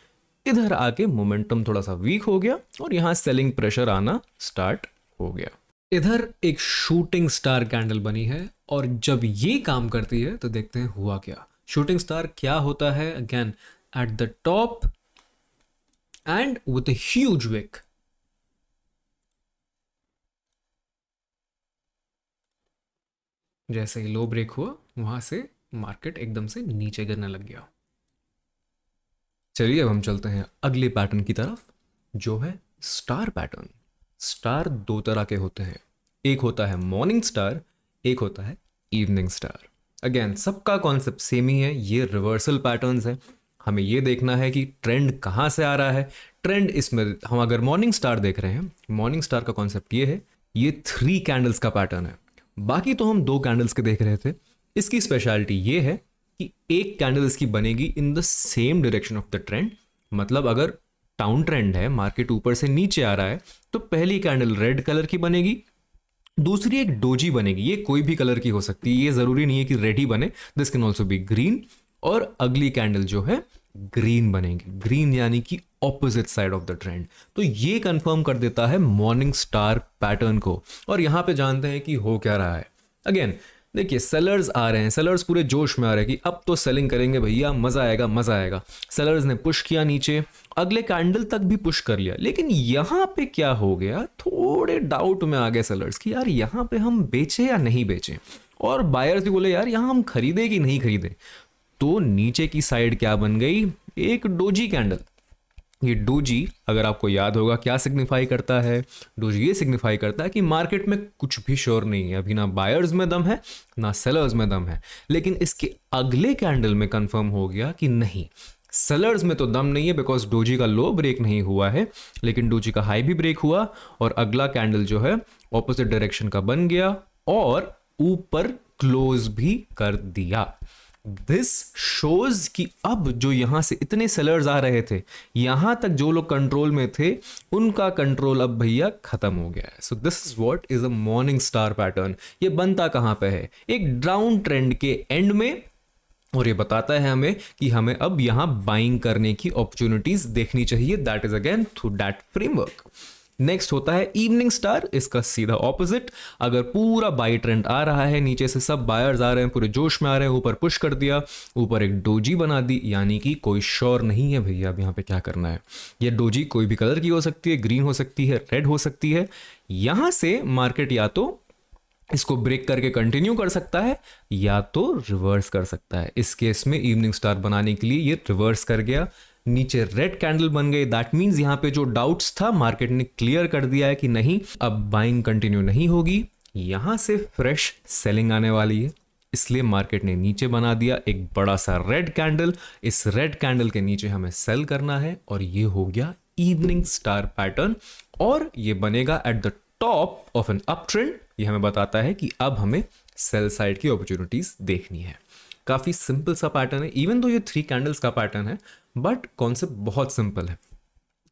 इधर आके मोमेंटम थोड़ा सा वीक हो गया और यहाँ सेलिंग प्रेशर आना स्टार्ट हो गया इधर एक शूटिंग स्टार कैंडल बनी है और जब ये काम करती है तो देखते हैं हुआ क्या शूटिंग स्टार क्या होता है again at the top and with a huge wick. जैसे ही लो ब्रेक हुआ वहां से मार्केट एकदम से नीचे गिरने लग गया चलिए अब हम चलते हैं अगले पैटर्न की तरफ जो है स्टार पैटर्न स्टार दो तरह के होते हैं एक होता है मॉर्निंग स्टार एक होता है इवनिंग स्टार अगेन सबका कॉन्सेप्ट सेम ही है ये रिवर्सल पैटर्न्स हैं हमें ये देखना है कि ट्रेंड कहाँ से आ रहा है ट्रेंड इसमें हम अगर मॉर्निंग स्टार देख रहे हैं मॉर्निंग स्टार का कॉन्सेप्ट ये है ये थ्री कैंडल्स का पैटर्न है बाकी तो हम दो कैंडल्स के देख रहे थे इसकी स्पेशलिटी ये है कि एक कैंडल इसकी बनेगी in the same direction of the trend मतलब अगर डाउन ट्रेंड है मार्केट ऊपर से नीचे आ रहा है तो पहली कैंडल रेड कलर की बनेगी दूसरी एक डोजी बनेगी ये कोई भी कलर की हो सकती है ये ज़रूरी नहीं है कि रेड ही बने this can also be green और अगली कैंडल जो है ग्रीन बनेगी ग्रीन यानी कि opposite side of the trend तो ये कंफर्म कर देता है मॉर्निंग स्टार पैटर्न को और यहां पे जानते हैं कि हो क्या रहा है अगेन देखिए सेलर्स आ रहे हैं सेलर्स पूरे जोश में आ रहे हैं कि अब तो सेलिंग करेंगे भैया मज़ा आएगा मज़ा आएगा सेलर्स ने पुश किया नीचे अगले कैंडल तक भी पुश कर लिया लेकिन यहाँ पे क्या हो गया थोड़े डाउट में आ गए सेलर्स कि यार यहाँ पे हम बेचे या नहीं बेचे और बायर्स भी बोले यार यहाँ हम खरीदे कि नहीं खरीदे तो नीचे की साइड क्या बन गई एक डोजी कैंडल ये डोजी अगर आपको याद होगा क्या सिग्निफाई करता है डोजी ये सिग्निफाई करता है कि मार्केट में कुछ भी श्योर नहीं है अभी ना बायर्स में दम है ना सेलर्स में दम है लेकिन इसके अगले कैंडल में कंफर्म हो गया कि नहीं सेलर्स में तो दम नहीं है बिकॉज डोजी का लो ब्रेक नहीं हुआ है लेकिन डोजी का हाई भी ब्रेक हुआ और अगला कैंडल जो है ऑपोजिट डायरेक्शन का बन गया और ऊपर क्लोज भी कर दिया दिस शोज कि अब जो यहाँ से इतने सेलर्स आ रहे थे यहाँ तक जो लोग कंट्रोल में थे उनका कंट्रोल अब भैया खत्म हो गया है so this is what is a morning star pattern ये बनता कहाँ पे है एक डाउन ट्रेंड के एंड में और ये बताता है हमें कि हमें अब यहाँ बाइंग करने की अपॉर्चुनिटीज देखनी चाहिए that is again through that framework next होता है इवनिंग स्टार इसका सीधा ऑपोजिट अगर पूरा बाई ट्रेंड आ रहा है नीचे से सब बायर्स आ रहे हैं पूरे जोश में आ रहे हैं ऊपर पुश कर दिया ऊपर एक डोजी बना दी यानी कि कोई श्योर नहीं है भैया अब यहाँ पे क्या करना है ये डोजी कोई भी कलर की हो सकती है ग्रीन हो सकती है रेड हो सकती है यहां से मार्केट या तो इसको ब्रेक करके कंटिन्यू कर सकता है या तो रिवर्स कर सकता है इस केस में इवनिंग स्टार बनाने के लिए ये रिवर्स कर गया नीचे रेड कैंडल बन गई दैट मीन्स यहाँ पे जो डाउट्स था मार्केट ने क्लियर कर दिया है कि नहीं अब बाइंग कंटिन्यू नहीं होगी यहाँ से फ्रेश सेलिंग आने वाली है इसलिए मार्केट ने नीचे बना दिया एक बड़ा सा रेड कैंडल इस रेड कैंडल के नीचे हमें सेल करना है और ये हो गया इवनिंग स्टार पैटर्न और ये बनेगा at the top of an up trend ये हमें बताता है कि अब हमें सेल साइड की अपॉर्चुनिटीज देखनी है काफ़ी सिंपल सा पैटर्न है इवन दो ये थ्री कैंडल्स का पैटर्न है बट कॉन्सेप्ट बहुत सिंपल है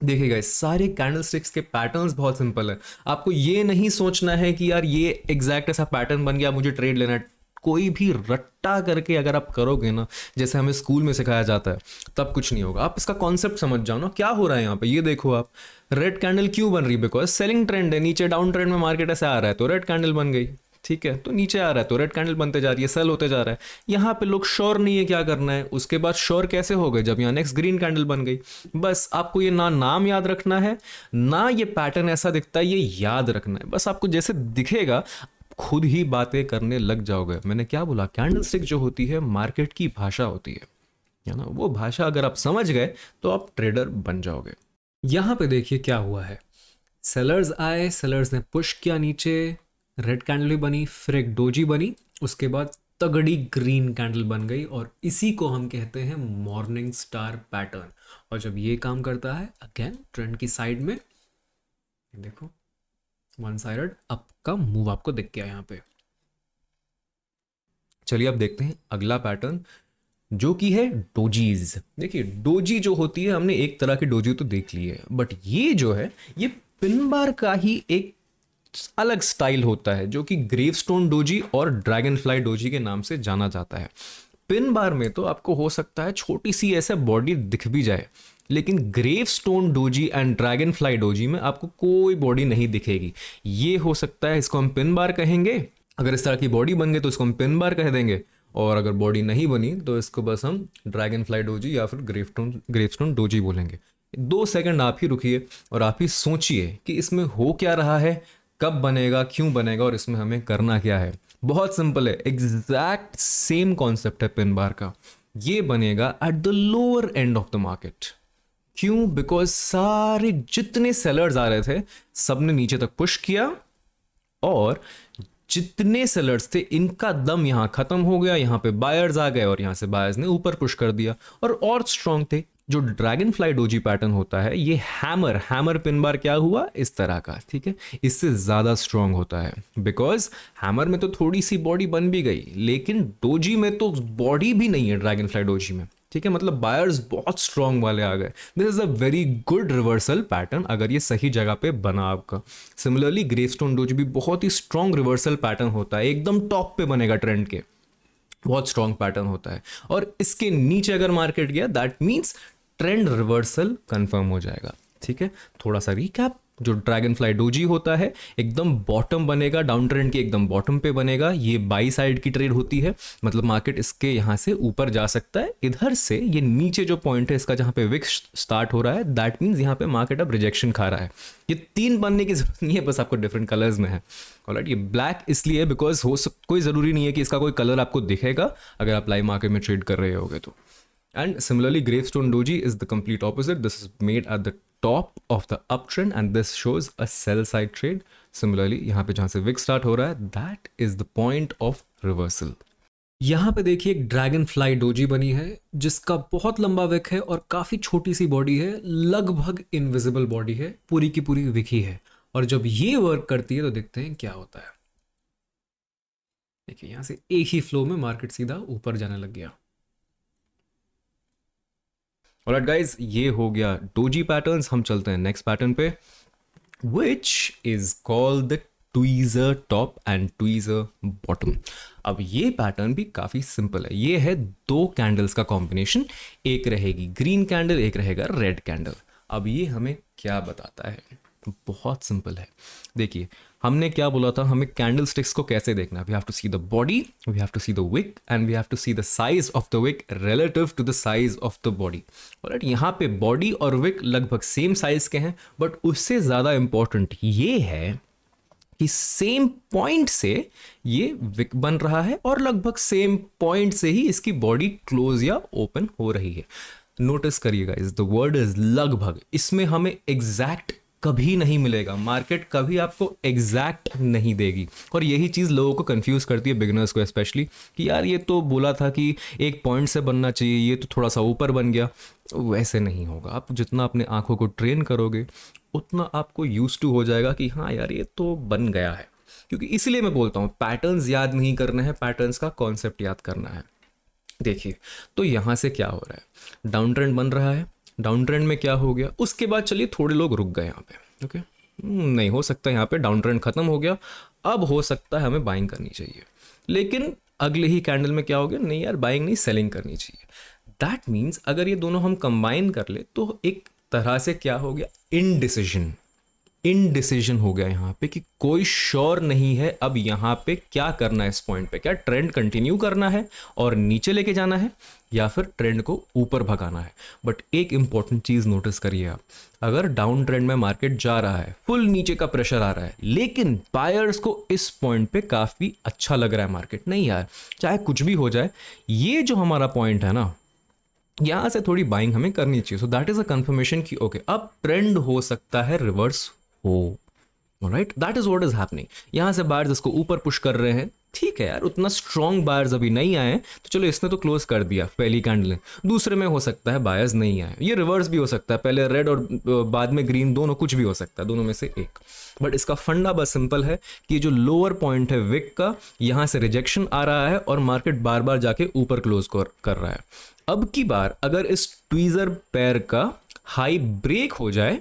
देखिएगा इस सारे कैंडल स्टिक्स के पैटर्न्स बहुत सिंपल है आपको ये नहीं सोचना है कि यार ये एग्जैक्ट ऐसा पैटर्न बन गया मुझे ट्रेड लेना है कोई भी रट्टा करके अगर आप करोगे ना जैसे हमें स्कूल में सिखाया जाता है तब कुछ नहीं होगा आप इसका कॉन्सेप्ट समझ जाओ ना क्या हो रहा है यहाँ पे ये देखो आप रेड कैंडल क्यों बन रही बिकॉज सेलिंग ट्रेंड है नीचे डाउन ट्रेंड में मार्केट ऐसे आ रहा है तो रेड कैंडल बन गई ठीक है तो नीचे आ रहा है तो रेड कैंडल बनते जा रही है सेल होते जा रहा है यहाँ पे लोग श्योर नहीं है क्या करना है उसके बाद श्योर कैसे हो गए जब यहाँ नेक्स्ट ग्रीन कैंडल बन गई बस आपको ये ना नाम याद रखना है ना ये पैटर्न ऐसा दिखता है ये याद रखना है बस आपको जैसे दिखेगा खुद ही बातें करने लग जाओगे मैंने क्या बोला कैंडल स्टिक जो होती है मार्केट की भाषा होती है है ना वो भाषा अगर आप समझ गए तो आप ट्रेडर बन जाओगे यहाँ पे देखिए क्या हुआ है सेलर्स आए सेलर्स ने पुश किया नीचे रेड कैंडल भी बनी फिर एक डोजी बनी उसके बाद तगड़ी ग्रीन कैंडल बन गई और इसी को हम कहते हैं मॉर्निंग स्टार पैटर्न और जब ये काम करता है अगेन ट्रेंड की साइड में देखो वन साइड अप का मूव आपको दिख गया यहाँ पे चलिए अब देखते हैं अगला पैटर्न जो कि है डोजीज देखिए डोजी जो होती है हमने एक तरह की डोजी तो देख ली है बट ये जो है ये पिन बार का ही एक अलग स्टाइल होता है जो कि ग्रेवस्टोन डोजी और ड्रैगन फ्लाई डोजी के नाम से जाना जाता है पिन बार में तो आपको हो सकता है छोटी सी ऐसा बॉडी दिख भी जाए लेकिन gravestone doji and dragonfly doji में आपको कोई बॉडी नहीं दिखेगी ये हो सकता है इसको हम पिन बार कहेंगे अगर इस तरह की बॉडी बन गई तो इसको हम पिन बार कह देंगे और अगर बॉडी नहीं बनी तो इसको बस हम ड्रैगन फ्लाई डोजी या फिर ग्रेव ग्रेवस्टोन डोजी बोलेंगे दो सेकंड आप ही रुकिए और आप ही सोचिए कि इसमें हो क्या रहा है कब बनेगा क्यों बनेगा और इसमें हमें करना क्या है बहुत सिंपल है एग्जैक्ट सेम कॉन्सेप्ट है पिन बार का ये बनेगा at the lower end of the market क्यों बिकॉज सारे जितने सेलर्स आ रहे थे सब ने नीचे तक पुश किया और जितने सेलर्स थे इनका दम यहाँ खत्म हो गया यहाँ पे बायर्स आ गए और यहाँ से बायर्स ने ऊपर पुश कर दिया और और स्ट्रांग थे जो ड्रैगन फ्लाई डोजी पैटर्न होता है ये हैमर हैमर पिन बार क्या हुआ इस तरह का ठीक है इससे ज़्यादा स्ट्रांग होता है बिकॉज हैमर में तो थोड़ी सी बॉडी बन भी गई लेकिन डोजी में तो बॉडी भी नहीं है ड्रैगन फ्लाई डोजी में ठीक है मतलब बायर्स बहुत स्ट्रांग वाले आ गए this is a very good reversal pattern अगर ये सही जगह पे बना आपका सिमिलरली ग्रे स्टोन डोज भी बहुत ही स्ट्रांग रिवर्सल पैटर्न होता है एकदम टॉप पे बनेगा ट्रेंड के बहुत स्ट्रांग पैटर्न होता है और इसके नीचे अगर मार्केट गया that means trend reversal confirm हो जाएगा ठीक है थोड़ा सा रिकैप जो ड्रैगन फ्लाई डोजी होता है एकदम बॉटम बनेगा डाउन ट्रेंड की एकदम बॉटम पे बनेगा ये बाई साइड की ट्रेड होती है मतलब मार्केट इसके यहाँ से ऊपर जा सकता है इधर से ये नीचे जो पॉइंट है इसका जहाँ पे विक्स स्टार्ट हो रहा है दैट मीन्स यहाँ पे मार्केट अब रिजेक्शन खा रहा है ये तीन बनने की जरूरत नहीं है बस आपको डिफरेंट कलर्स में है ऑलराइट ये ब्लैक इसलिए बिकॉज हो सक कोई ज़रूरी नहीं है कि इसका कोई कलर आपको दिखेगा अगर आप लाइव मार्केट में ट्रेड कर रहे होगे तो And similarly, gravestone doji is the complete opposite. This is made at the top of the uptrend and this shows a sell side trade. Similarly, यहाँ पे जहाँ से wick start हो रहा है, that is the point of reversal. यहाँ पे देखिए एक ड्रैगन फ्लाई डोजी बनी है जिसका बहुत लंबा विक है और काफ़ी छोटी सी बॉडी है लगभग इनविजिबल बॉडी है पूरी की पूरी विकी है और जब ये वर्क करती है तो देखते हैं क्या होता है देखिए यहाँ से एक ही फ्लो में मार्केट सीधा ऊपर जाने लग गया और गाइज ये हो गया डोजी पैटर्न हम चलते हैं नेक्स्ट पैटर्न पे which is called the tweezer top and tweezer bottom अब ये पैटर्न भी काफ़ी सिंपल है ये है दो कैंडल्स का कॉम्बिनेशन एक रहेगी ग्रीन कैंडल एक रहेगा रेड कैंडल अब ये हमें क्या बताता है तो बहुत सिंपल है देखिए हमने क्या बोला था हमें कैंडल स्टिक्स को कैसे देखना we have to see the body we have to see the wick and we have to see the size of the wick relative to the size of the body right यहाँ पे body और Wick लगभग same size के हैं but उससे ज़्यादा important ये है कि सेम पॉइंट से ये विक बन रहा है और लगभग सेम पॉइंट से ही इसकी बॉडी क्लोज या ओपन हो रही है नोटिस करिएगा इज द वर्ड इज लगभग इसमें हमें एग्जैक्ट कभी नहीं मिलेगा मार्केट कभी आपको एग्जैक्ट नहीं देगी और यही चीज़ लोगों को कंफ्यूज करती है बिगनर्स को स्पेशली कि यार ये तो बोला था कि एक पॉइंट से बनना चाहिए ये तो थोड़ा सा ऊपर बन गया वैसे नहीं होगा आप जितना अपने आँखों को ट्रेन करोगे उतना आपको यूज टू हो जाएगा कि हाँ यार ये तो बन गया है क्योंकि इसलिए मैं बोलता हूँ पैटर्न्स याद नहीं करना है पैटर्न्स का कॉन्सेप्ट याद करना है देखिए तो यहाँ से क्या हो रहा है डाउन ट्रेंड बन रहा है डाउन ट्रेंड में क्या हो गया उसके बाद चलिए थोड़े लोग रुक गए यहाँ पे ओके हम्म, नहीं हो सकता यहाँ पे डाउन ट्रेंड खत्म हो गया अब हो सकता है हमें बाइंग करनी चाहिए लेकिन अगले ही कैंडल में क्या हो गया नहीं यार बाइंग नहीं सेलिंग करनी चाहिए दैट मीन्स अगर ये दोनों हम कंबाइन कर ले तो एक तरह से क्या हो गया इनडिसीजन इनडिसीजन हो गया यहाँ पे कि कोई श्योर नहीं है अब यहाँ पे क्या करना है इस पॉइंट पे क्या ट्रेंड कंटिन्यू करना है और नीचे लेके जाना है या फिर ट्रेंड को ऊपर भगाना है बट एक इंपॉर्टेंट चीज़ नोटिस करिए आप अगर डाउन ट्रेंड में मार्केट जा रहा है फुल नीचे का प्रेशर आ रहा है लेकिन बायर्स को इस पॉइंट पे काफ़ी अच्छा लग रहा है मार्केट नहीं यार चाहे कुछ भी हो जाए ये जो हमारा पॉइंट है ना यहां से थोड़ी बाइंग हमें करनी चाहिए so that is a confirmation की ओके अब ट्रेंड हो सकता है रिवर्स हो right that is what is happening यहां से बायर्स इसको ऊपर पुश कर रहे हैं ठीक है यार उतना स्ट्रॉन्ग बायर्स अभी नहीं आए तो चलो इसने तो क्लोज कर दिया पहली कैंडल ने दूसरे में हो सकता है बायर्स नहीं आए ये रिवर्स भी हो सकता है पहले रेड और बाद में ग्रीन दोनों कुछ भी हो सकता है दोनों में से एक बट इसका फंडा बस सिंपल है कि जो लोअर पॉइंट है विक का यहाँ से रिजेक्शन आ रहा है और मार्केट बार बार जाके ऊपर क्लोज कर रहा है अब की बार अगर इस ट्वीजर पैर का हाई ब्रेक हो जाए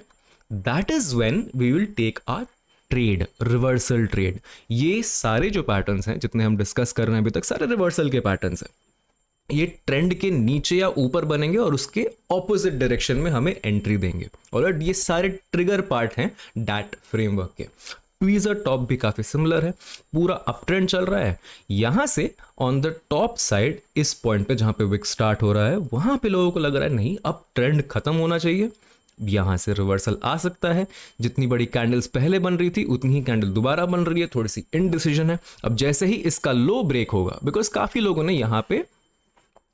that is when we will take our trade reversal trade ये सारे जो पैटर्न्स हैं जितने हम डिस्कस कर रहे हैं अभी तक सारे रिवर्सल के पैटर्न्स हैं ये ट्रेंड के नीचे या ऊपर बनेंगे और उसके ऑपोजिट डायरेक्शन में हमें एंट्री देंगे और ये सारे ट्रिगर पार्ट हैं डैट फ्रेमवर्क के ट्वीजर टॉप भी काफी सिमिलर है पूरा अप ट्रेंड चल रहा है यहां से ऑन द टॉप साइड इस पॉइंट पे जहां पे विक स्टार्ट हो रहा है वहां पे लोगों को लग रहा है नहीं अब ट्रेंड खत्म होना चाहिए यहाँ से रिवर्सल आ सकता है जितनी बड़ी कैंडल्स पहले बन रही थी उतनी ही कैंडल दोबारा बन रही है थोड़ी सी इनडिसीजन है अब जैसे ही इसका लो ब्रेक होगा बिकॉज काफ़ी लोगों ने यहाँ पे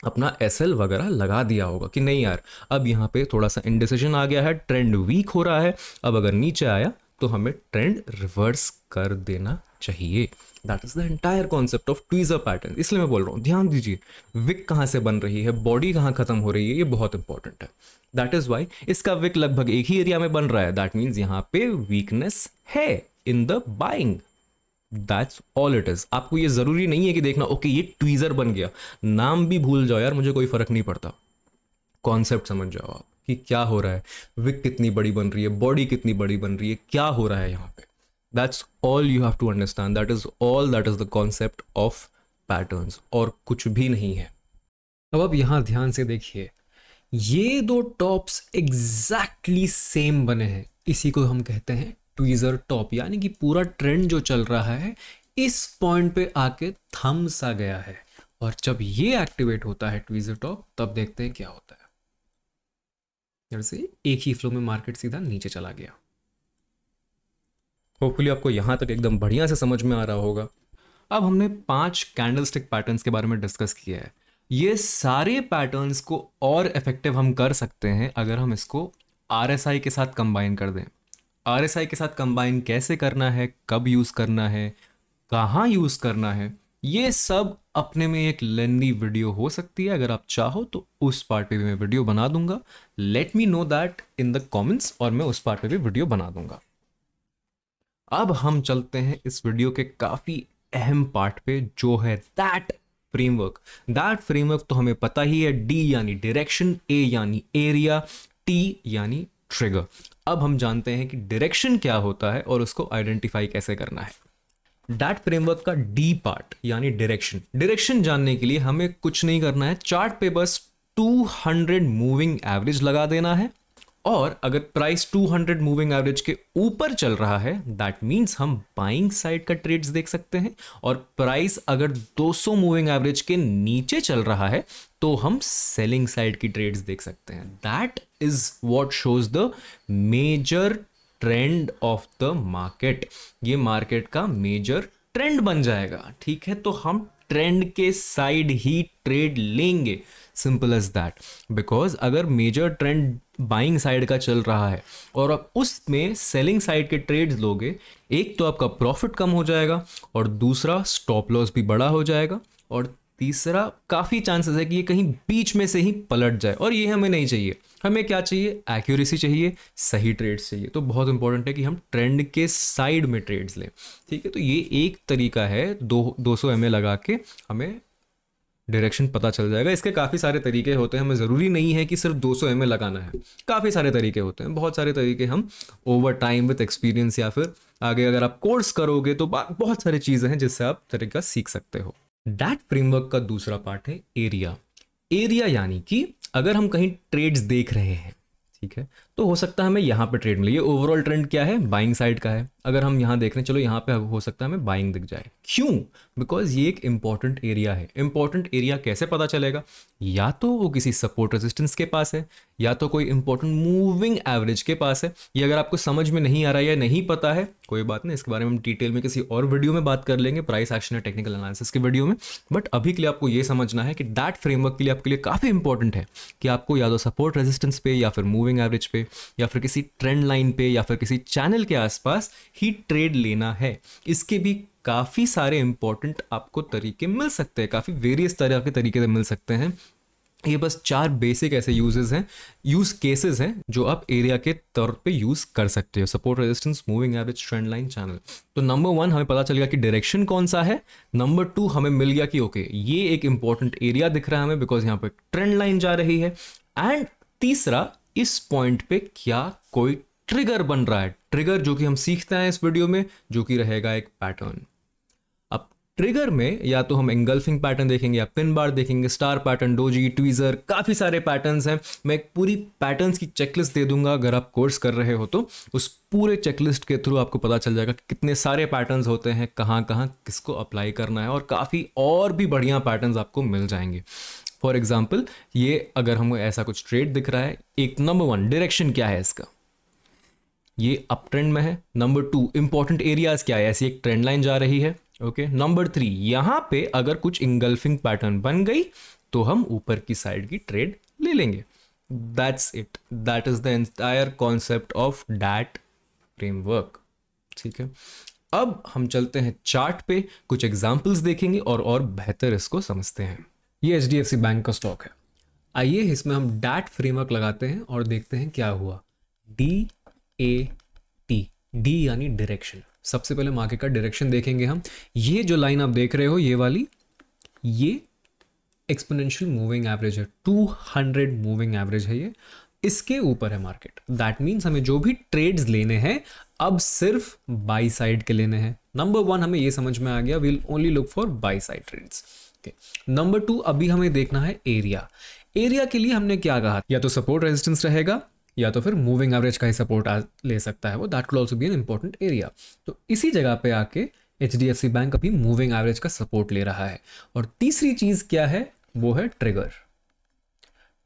अपना एस एल वगैरह लगा दिया होगा कि नहीं यार अब यहाँ पे थोड़ा सा इनडिसीजन आ गया है ट्रेंड वीक हो रहा है अब अगर नीचे आया तो हमें ट्रेंड रिवर्स कर देना चाहिए that is the entire concept of tweezer pattern इसलिए मैं बोल रहा हूँ ध्यान दीजिए विक कहाँ से बन रही है बॉडी कहाँ खत्म हो रही है ये बहुत इंपॉर्टेंट है दैट इज वाई इसका विक लगभग एक ही एरिया में बन रहा है दैट मीन्स यहाँ पे वीकनेस है in the buying that's all it is आपको ये जरूरी नहीं है कि देखना ओके okay, ये ट्वीजर बन गया नाम भी भूल जाओ यार मुझे कोई फर्क नहीं पड़ता कॉन्सेप्ट समझ जाओ आप कि क्या हो रहा है विक कितनी बड़ी बन रही है बॉडी कितनी बड़ी बन रही है क्या हो रहा है यहाँ पे that's all you have to understand that is all that is the concept of pattern और कुछ भी नहीं है अब अब यहाँ ध्यान से देखिए ये दो टॉप्स एग्जैक्टली सेम बने हैं इसी को हम कहते हैं ट्वीज़र टॉप यानी कि पूरा ट्रेंड जो चल रहा है इस पॉइंट पे आके थम सा गया है और जब ये एक्टिवेट होता है ट्वीज़र टॉप तब देखते हैं क्या होता है इधर से एक ही फ्लो में मार्केट सीधा नीचे चला गया होपफुली आपको यहाँ तक एकदम बढ़िया से समझ में आ रहा होगा अब हमने पांच कैंडलस्टिक पैटर्न्स के बारे में डिस्कस किया है ये सारे पैटर्न्स को और इफेक्टिव हम कर सकते हैं अगर हम इसको आर के साथ कंबाइन कर दें आर के साथ कंबाइन कैसे करना है कब यूज़ करना है कहाँ यूज़ करना है ये सब अपने में एक लेंदी वीडियो हो सकती है अगर आप चाहो तो उस पार्ट पे भी मैं वीडियो बना दूंगा let me know that in the comments और मैं उस पार्ट पे भी वीडियो बना दूंगा अब हम चलते हैं इस वीडियो के काफ़ी अहम पार्ट पे जो है दैट फ्रेमवर्क दैट फ्रेमवर्क तो हमें पता ही है डी यानी डायरेक्शन ए यानी एरिया टी यानी ट्रिगर अब हम जानते हैं कि डायरेक्शन क्या होता है और उसको आइडेंटिफाई कैसे करना है डैट फ्रेमवर्क का डी पार्ट यानी डायरेक्शन डायरेक्शन जानने के लिए हमें कुछ नहीं करना है चार्ट पे बस 200 मूविंग एवरेज लगा देना है और अगर प्राइस 200 मूविंग एवरेज के ऊपर चल रहा है दैट मीन्स हम बाइंग साइड का ट्रेड्स देख सकते हैं और प्राइस अगर 200 मूविंग एवरेज के नीचे चल रहा है तो हम सेलिंग साइड की ट्रेड्स देख सकते हैं that is what shows the major trend of the market ये मार्केट का मेजर ट्रेंड बन जाएगा ठीक है तो हम ट्रेंड के साइड ही ट्रेड लेंगे सिंपल एज दैट बिकॉज अगर मेजर ट्रेंड बाइंग साइड का चल रहा है और आप उसमें सेलिंग साइड के ट्रेड्स लोगे एक तो आपका प्रॉफिट कम हो जाएगा और दूसरा स्टॉप लॉस भी बड़ा हो जाएगा और तीसरा काफ़ी चांसेस है कि ये कहीं बीच में से ही पलट जाए और ये हमें नहीं चाहिए हमें क्या चाहिए एक्यूरेसी चाहिए सही ट्रेड्स चाहिए तो बहुत इंपॉर्टेंट है कि हम ट्रेंड के साइड में ट्रेड्स लें ठीक है तो ये एक तरीका है दो दो सौ एम लगा के हमें डायरेक्शन पता चल जाएगा इसके काफ़ी सारे तरीके होते हैं हमें ज़रूरी नहीं है कि सिर्फ 200 एम लगाना है काफ़ी सारे तरीके होते हैं बहुत सारे तरीके हम ओवर टाइम विथ एक्सपीरियंस या फिर आगे अगर आप कोर्स करोगे तो बहुत सारी चीज़ें हैं जिससे आप तरीका सीख सकते हो दैट फ्रेमवर्क का दूसरा पार्ट है एरिया एरिया यानी कि अगर हम कहीं ट्रेड्स देख रहे हैं ठीक है तो हो सकता है हमें यहाँ पे ट्रेड मिले ये ओवरऑल ट्रेंड क्या है बाइंग साइड का है अगर हम यहाँ देख रहे हैं चलो यहाँ पे हो सकता है हमें बाइंग दिख जाए क्यों बिकॉज ये एक इंपॉर्टेंट एरिया है इंपॉर्टेंट एरिया कैसे पता चलेगा या तो वो किसी सपोर्ट रेजिस्टेंस के पास है या तो कोई इंपॉर्टेंट मूविंग एवरेज के पास है ये अगर आपको समझ में नहीं आ रहा है या नहीं पता है कोई बात नहीं इसके बारे में हम डिटेल में किसी और वीडियो में बात कर लेंगे प्राइस एक्शन या टेक्निकल एनालिसिस के वीडियो में बट अभी के लिए आपको ये समझना है कि दैट फ्रेमवर्क के लिए आपके लिए काफ़ी इंपॉर्टेंट है कि आपको या तो सपोर्ट रेजिस्टेंस पे या फिर मूविंग एवरेज पे या फिर किसी ट्रेंड लाइन पे या फिर किसी चैनल के आसपास ही ट्रेड लेना है इसके भी काफ़ी सारे इंपॉर्टेंट आपको तरीके मिल सकते हैं काफ़ी वेरियस तरह के तरीके से मिल सकते हैं ये बस चार बेसिक ऐसे यूजेस हैं यूज केसेस हैं जो आप एरिया के तौर पे यूज कर सकते हो support resistance moving average trend line channel तो नंबर वन हमें पता चल गया कि डायरेक्शन कौन सा है नंबर टू हमें मिल गया कि ओके okay, ये एक इंपॉर्टेंट एरिया दिख रहा है हमें बिकॉज यहाँ पे ट्रेंड लाइन जा रही है एंड तीसरा इस पॉइंट पे क्या कोई ट्रिगर बन रहा है ट्रिगर जो कि हम सीखते हैं इस वीडियो में जो कि रहेगा एक पैटर्न ट्रिगर में या तो हम एंगल्फिंग पैटर्न देखेंगे या पिन बार देखेंगे स्टार पैटर्न डोजी ट्वीजर काफ़ी सारे पैटर्न्स हैं मैं एक पूरी पैटर्न्स की चेकलिस्ट दे दूंगा अगर आप कोर्स कर रहे हो तो उस पूरे चेकलिस्ट के थ्रू आपको पता चल जाएगा कि कितने सारे पैटर्न्स होते हैं कहाँ कहाँ किसको अप्लाई करना है और काफ़ी और भी बढ़िया पैटर्न आपको मिल जाएंगे फॉर एग्जाम्पल ये अगर हमको ऐसा कुछ ट्रेड दिख रहा है एक नंबर वन डायरेक्शन क्या है इसका ये अप ट्रेंड में है नंबर टू इंपॉर्टेंट एरियाज क्या है ऐसी एक ट्रेंड लाइन जा रही है ओके नंबर थ्री यहां पे अगर कुछ इंगल्फिंग पैटर्न बन गई तो हम ऊपर की साइड की ट्रेड ले लेंगे that's it that is the entire concept of that framework ठीक है अब हम चलते हैं चार्ट पे कुछ एग्जाम्पल्स देखेंगे और और बेहतर इसको समझते हैं ये H D F C bank का स्टॉक है आइए इसमें हम डैट फ्रेमवर्क लगाते हैं और देखते हैं क्या हुआ डी ए टी डी यानी डायरेक्शन सबसे पहले मार्केट का डायरेक्शन देखेंगे हम ये जो लाइन आप देख रहे हो ये वाली ये एक्सपोनेंशियल मूविंग एवरेज है 200 मूविंग एवरेज है ये इसके ऊपर है मार्केट दैट मीन्स हमें जो भी ट्रेड्स लेने हैं अब सिर्फ बाई साइड के लेने हैं नंबर वन हमें ये समझ में आ गया will only look for buy side trades number two अभी हमें देखना है एरिया एरिया के लिए हमने क्या कहा या तो सपोर्ट रेजिस्टेंस रहेगा या तो फिर मूविंग एवरेज का ही सपोर्ट ले सकता है वो that could also be an important area तो इसी जगह पे आके H D F C bank अभी मूविंग एवरेज का सपोर्ट ले रहा है और तीसरी चीज़ क्या है वो है ट्रिगर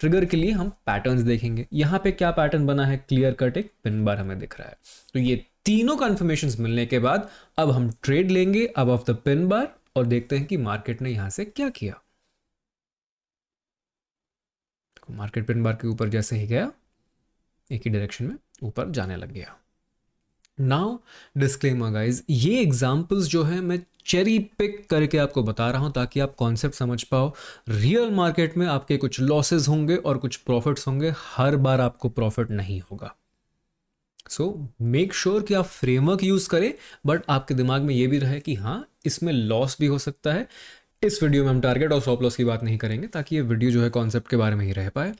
ट्रिगर के लिए हम पैटर्न्स देखेंगे यहाँ पे क्या पैटर्न बना है क्लियर कट एक पिन बार हमें दिख रहा है तो ये तीनों कन्फर्मेशन मिलने के बाद अब हम ट्रेड लेंगे अब ऑफ द पिन बार और देखते हैं कि मार्केट ने यहाँ से क्या किया मार्केट पिन बार के ऊपर जैसे ही गया एक ही डायरेक्शन में ऊपर जाने लग गया नाउ डिस्क्लेमर गाइज ये एग्जाम्पल्स जो है मैं चेरी पिक करके आपको बता रहा हूं ताकि आप कॉन्सेप्ट समझ पाओ रियल मार्केट में आपके कुछ लॉसेस होंगे और कुछ प्रॉफिट्स होंगे हर बार आपको प्रॉफिट नहीं होगा सो मेक श्योर कि आप फ्रेमवर्क यूज़ करें बट आपके दिमाग में ये भी रहे कि हाँ इसमें लॉस भी हो सकता है इस वीडियो में हम टारगेट और सॉप लॉस की बात नहीं करेंगे ताकि ये वीडियो जो है कॉन्सेप्ट के बारे में ही रह पाए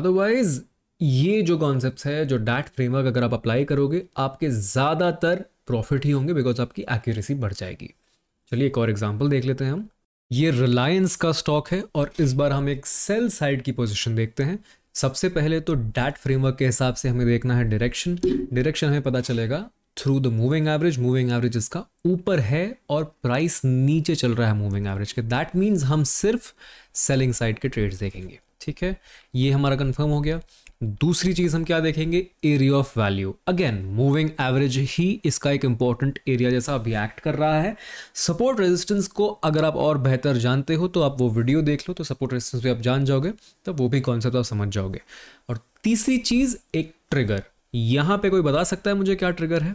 अदरवाइज ये जो कॉन्सेप्ट है जो डैट फ्रेमवर्क अगर आप अप्लाई करोगे आपके ज़्यादातर प्रॉफिट ही होंगे बिकॉज आपकी एक्यूरेसी बढ़ जाएगी चलिए एक और एग्जाम्पल देख लेते हैं हम ये रिलायंस का स्टॉक है और इस बार हम एक सेल साइड की पोजिशन देखते हैं सबसे पहले तो डैट फ्रेमवर्क के हिसाब से हमें देखना है डायरेक्शन डायरेक्शन हमें पता चलेगा through the moving average moving average इसका ऊपर है और प्राइस नीचे चल रहा है मूविंग एवरेज के दैट मीन्स हम सिर्फ सेलिंग साइड के ट्रेड्स देखेंगे ठीक है ये हमारा कंफर्म हो गया दूसरी चीज हम क्या देखेंगे area of value again moving average ही इसका एक इंपॉर्टेंट एरिया जैसा अभी एक्ट कर रहा है सपोर्ट रेजिस्टेंस को अगर आप और बेहतर जानते हो तो आप वो वीडियो देख लो तो सपोर्ट रेजिस्टेंस भी आप जान जाओगे तो वो भी कॉन्सेप्ट आप समझ जाओगे और तीसरी चीज एक ट्रिगर यहां पर कोई बता सकता है मुझे क्या ट्रिगर है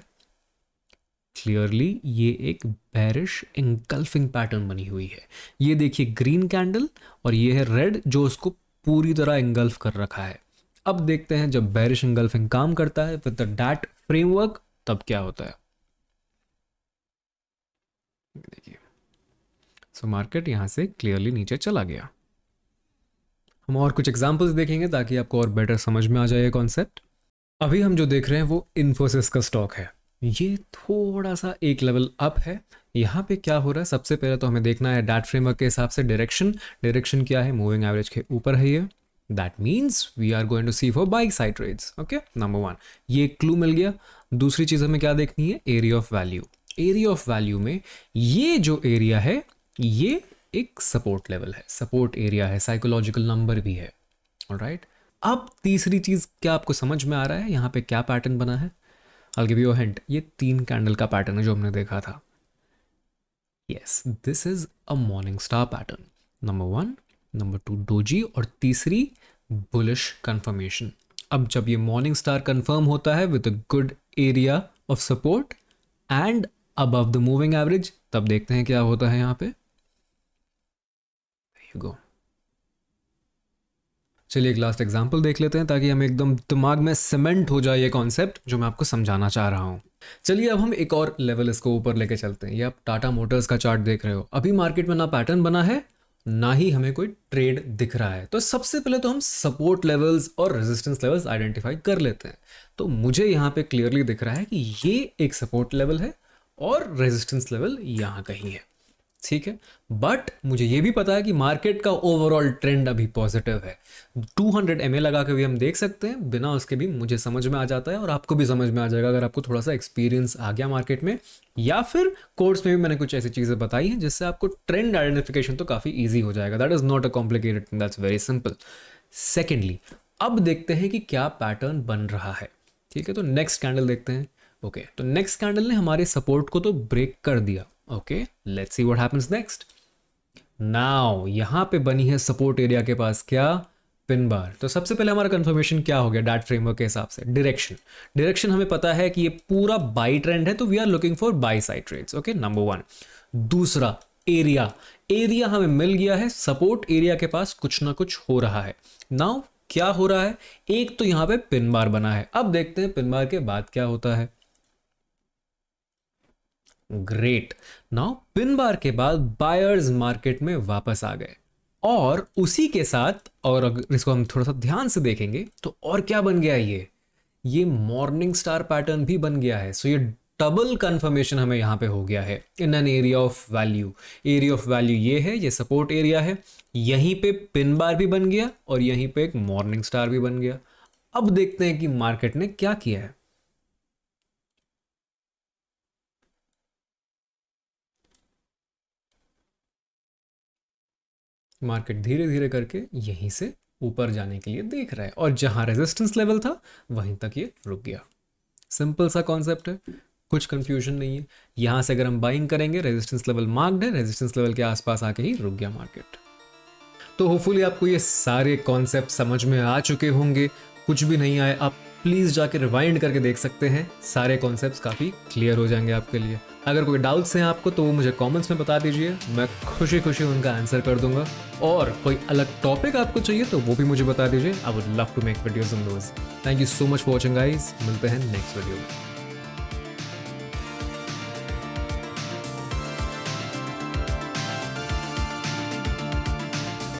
क्लियरली ये एक बैरिश इंगल्फिंग पैटर्न बनी हुई है ये देखिए ग्रीन कैंडल और ये है रेड जो उसको पूरी तरह इंगल्फ कर रखा है अब देखते हैं जब बैरिश इंगल्फिंग काम करता है विद द डैट फ्रेमवर्क तब क्या होता है देखिए सो मार्केट यहां से क्लियरली नीचे चला गया हम और कुछ एग्जाम्पल्स देखेंगे ताकि आपको और बेटर समझ में आ जाए कॉन्सेप्ट अभी हम जो देख रहे हैं वो इन्फोसिस का स्टॉक है ये थोड़ा सा एक लेवल अप है यहाँ पे क्या हो रहा है सबसे पहले तो हमें देखना है डाट फ्रेमवर्क के हिसाब से डायरेक्शन डायरेक्शन क्या है मूविंग एवरेज के ऊपर है ये that means we are going to see for buy side trades okay number one ये क्लू मिल गया दूसरी चीज़ हमें क्या देखनी है area of value area of value में ये जो एरिया है ये एक सपोर्ट लेवल है सपोर्ट एरिया है साइकोलॉजिकल नंबर भी है राइट right? अब तीसरी चीज़ क्या आपको समझ में आ रहा है यहाँ पे क्या पैटर्न बना है I'll give you a hint. ये तीन कैंडल का पैटर्न है जो हमने देखा था yes this is a morning star pattern number one number two doji और तीसरी बुलिश कंफर्मेशन अब जब ये मॉर्निंग स्टार कन्फर्म होता है with a good area of support and above the moving average तब देखते हैं क्या होता है यहां पे गो चलिए एक लास्ट एग्जाम्पल देख लेते हैं ताकि हम एकदम दिमाग में सीमेंट हो जाए ये कॉन्सेप्ट जो मैं आपको समझाना चाह रहा हूं चलिए अब हम एक और लेवल इसको ऊपर लेके चलते हैं ये आप टाटा मोटर्स का चार्ट देख रहे हो अभी मार्केट में ना पैटर्न बना है ना ही हमें कोई ट्रेड दिख रहा है तो सबसे पहले तो हम सपोर्ट लेवल्स और रेजिस्टेंस लेवल्स आइडेंटिफाई कर लेते हैं तो मुझे यहाँ पे क्लियरली दिख रहा है कि ये एक सपोर्ट लेवल है और रेजिस्टेंस लेवल यहाँ कहीं है ठीक है बट मुझे ये भी पता है कि मार्केट का ओवरऑल ट्रेंड अभी पॉजिटिव है 200 हंड्रेड एम लगा के भी हम देख सकते हैं बिना उसके भी मुझे समझ में आ जाता है और आपको भी समझ में आ जाएगा अगर आपको थोड़ा सा एक्सपीरियंस आ गया मार्केट में या फिर कोर्स में भी मैंने कुछ ऐसी चीज़ें बताई हैं जिससे आपको ट्रेंड आइडेंटिफिकेशन तो काफ़ी ईजी हो जाएगा that is not a complicated that's very simple secondly अब देखते हैं कि क्या पैटर्न बन रहा है ठीक है तो नेक्स्ट कैंडल देखते हैं ओके okay, तो नेक्स्ट कैंडल ने हमारे सपोर्ट को तो ब्रेक कर दिया okay let's see what happens next now यहां पे बनी है सपोर्ट एरिया के पास क्या पिन बार तो सबसे पहले हमारा कंफर्मेशन क्या हो गया डाट फ्रेमवर्क के हिसाब से डायरेक्शन डायरेक्शन हमें पता है कि ये पूरा बाई ट्रेंड है तो we are looking for buy side trade okay number one दूसरा एरिया एरिया हमें मिल गया है सपोर्ट एरिया के पास कुछ ना कुछ हो रहा है नाउ क्या हो रहा है एक तो यहां पे पिन बार बना है अब देखते हैं पिन बार के बाद क्या होता है ग्रेट नाउ पिन बार के बाद बायर्स मार्केट में वापस आ गए और उसी के साथ और अगर इसको हम थोड़ा सा ध्यान से देखेंगे तो और क्या बन गया ये ये मॉर्निंग स्टार पैटर्न भी बन गया है सो so ये डबल कंफर्मेशन हमें यहाँ पे हो गया है in an area of value area of value ये है ये सपोर्ट एरिया है यहीं पे पिन बार भी बन गया और यहीं पे एक मॉर्निंग स्टार भी बन गया अब देखते हैं कि मार्केट ने क्या किया है मार्केट धीरे धीरे करके यहीं से ऊपर जाने के लिए देख रहा है और जहां रेजिस्टेंस लेवल था वहीं तक ये रुक गया सिंपल सा कॉन्सेप्ट है कुछ कंफ्यूजन नहीं है यहाँ से अगर हम बाइंग करेंगे रेजिस्टेंस लेवल मार्क्ड है रेजिस्टेंस लेवल के आसपास आके ही रुक गया मार्केट तो होपफुली आपको ये सारे कॉन्सेप्ट समझ में आ चुके होंगे कुछ भी नहीं आए आप प्लीज़ जाके रिवाइंड करके देख सकते हैं सारे कॉन्सेप्ट काफ़ी क्लियर हो जाएंगे आपके लिए अगर कोई डाउट्स हैं आपको तो वो मुझे कमेंट्स में बता दीजिए मैं खुशी खुशी उनका आंसर कर दूंगा और कोई अलग टॉपिक आपको चाहिए तो वो भी मुझे बता दीजिए I would love to make videos in those thank you so much for watching guys मिलते हैं नेक्स्ट वीडियो में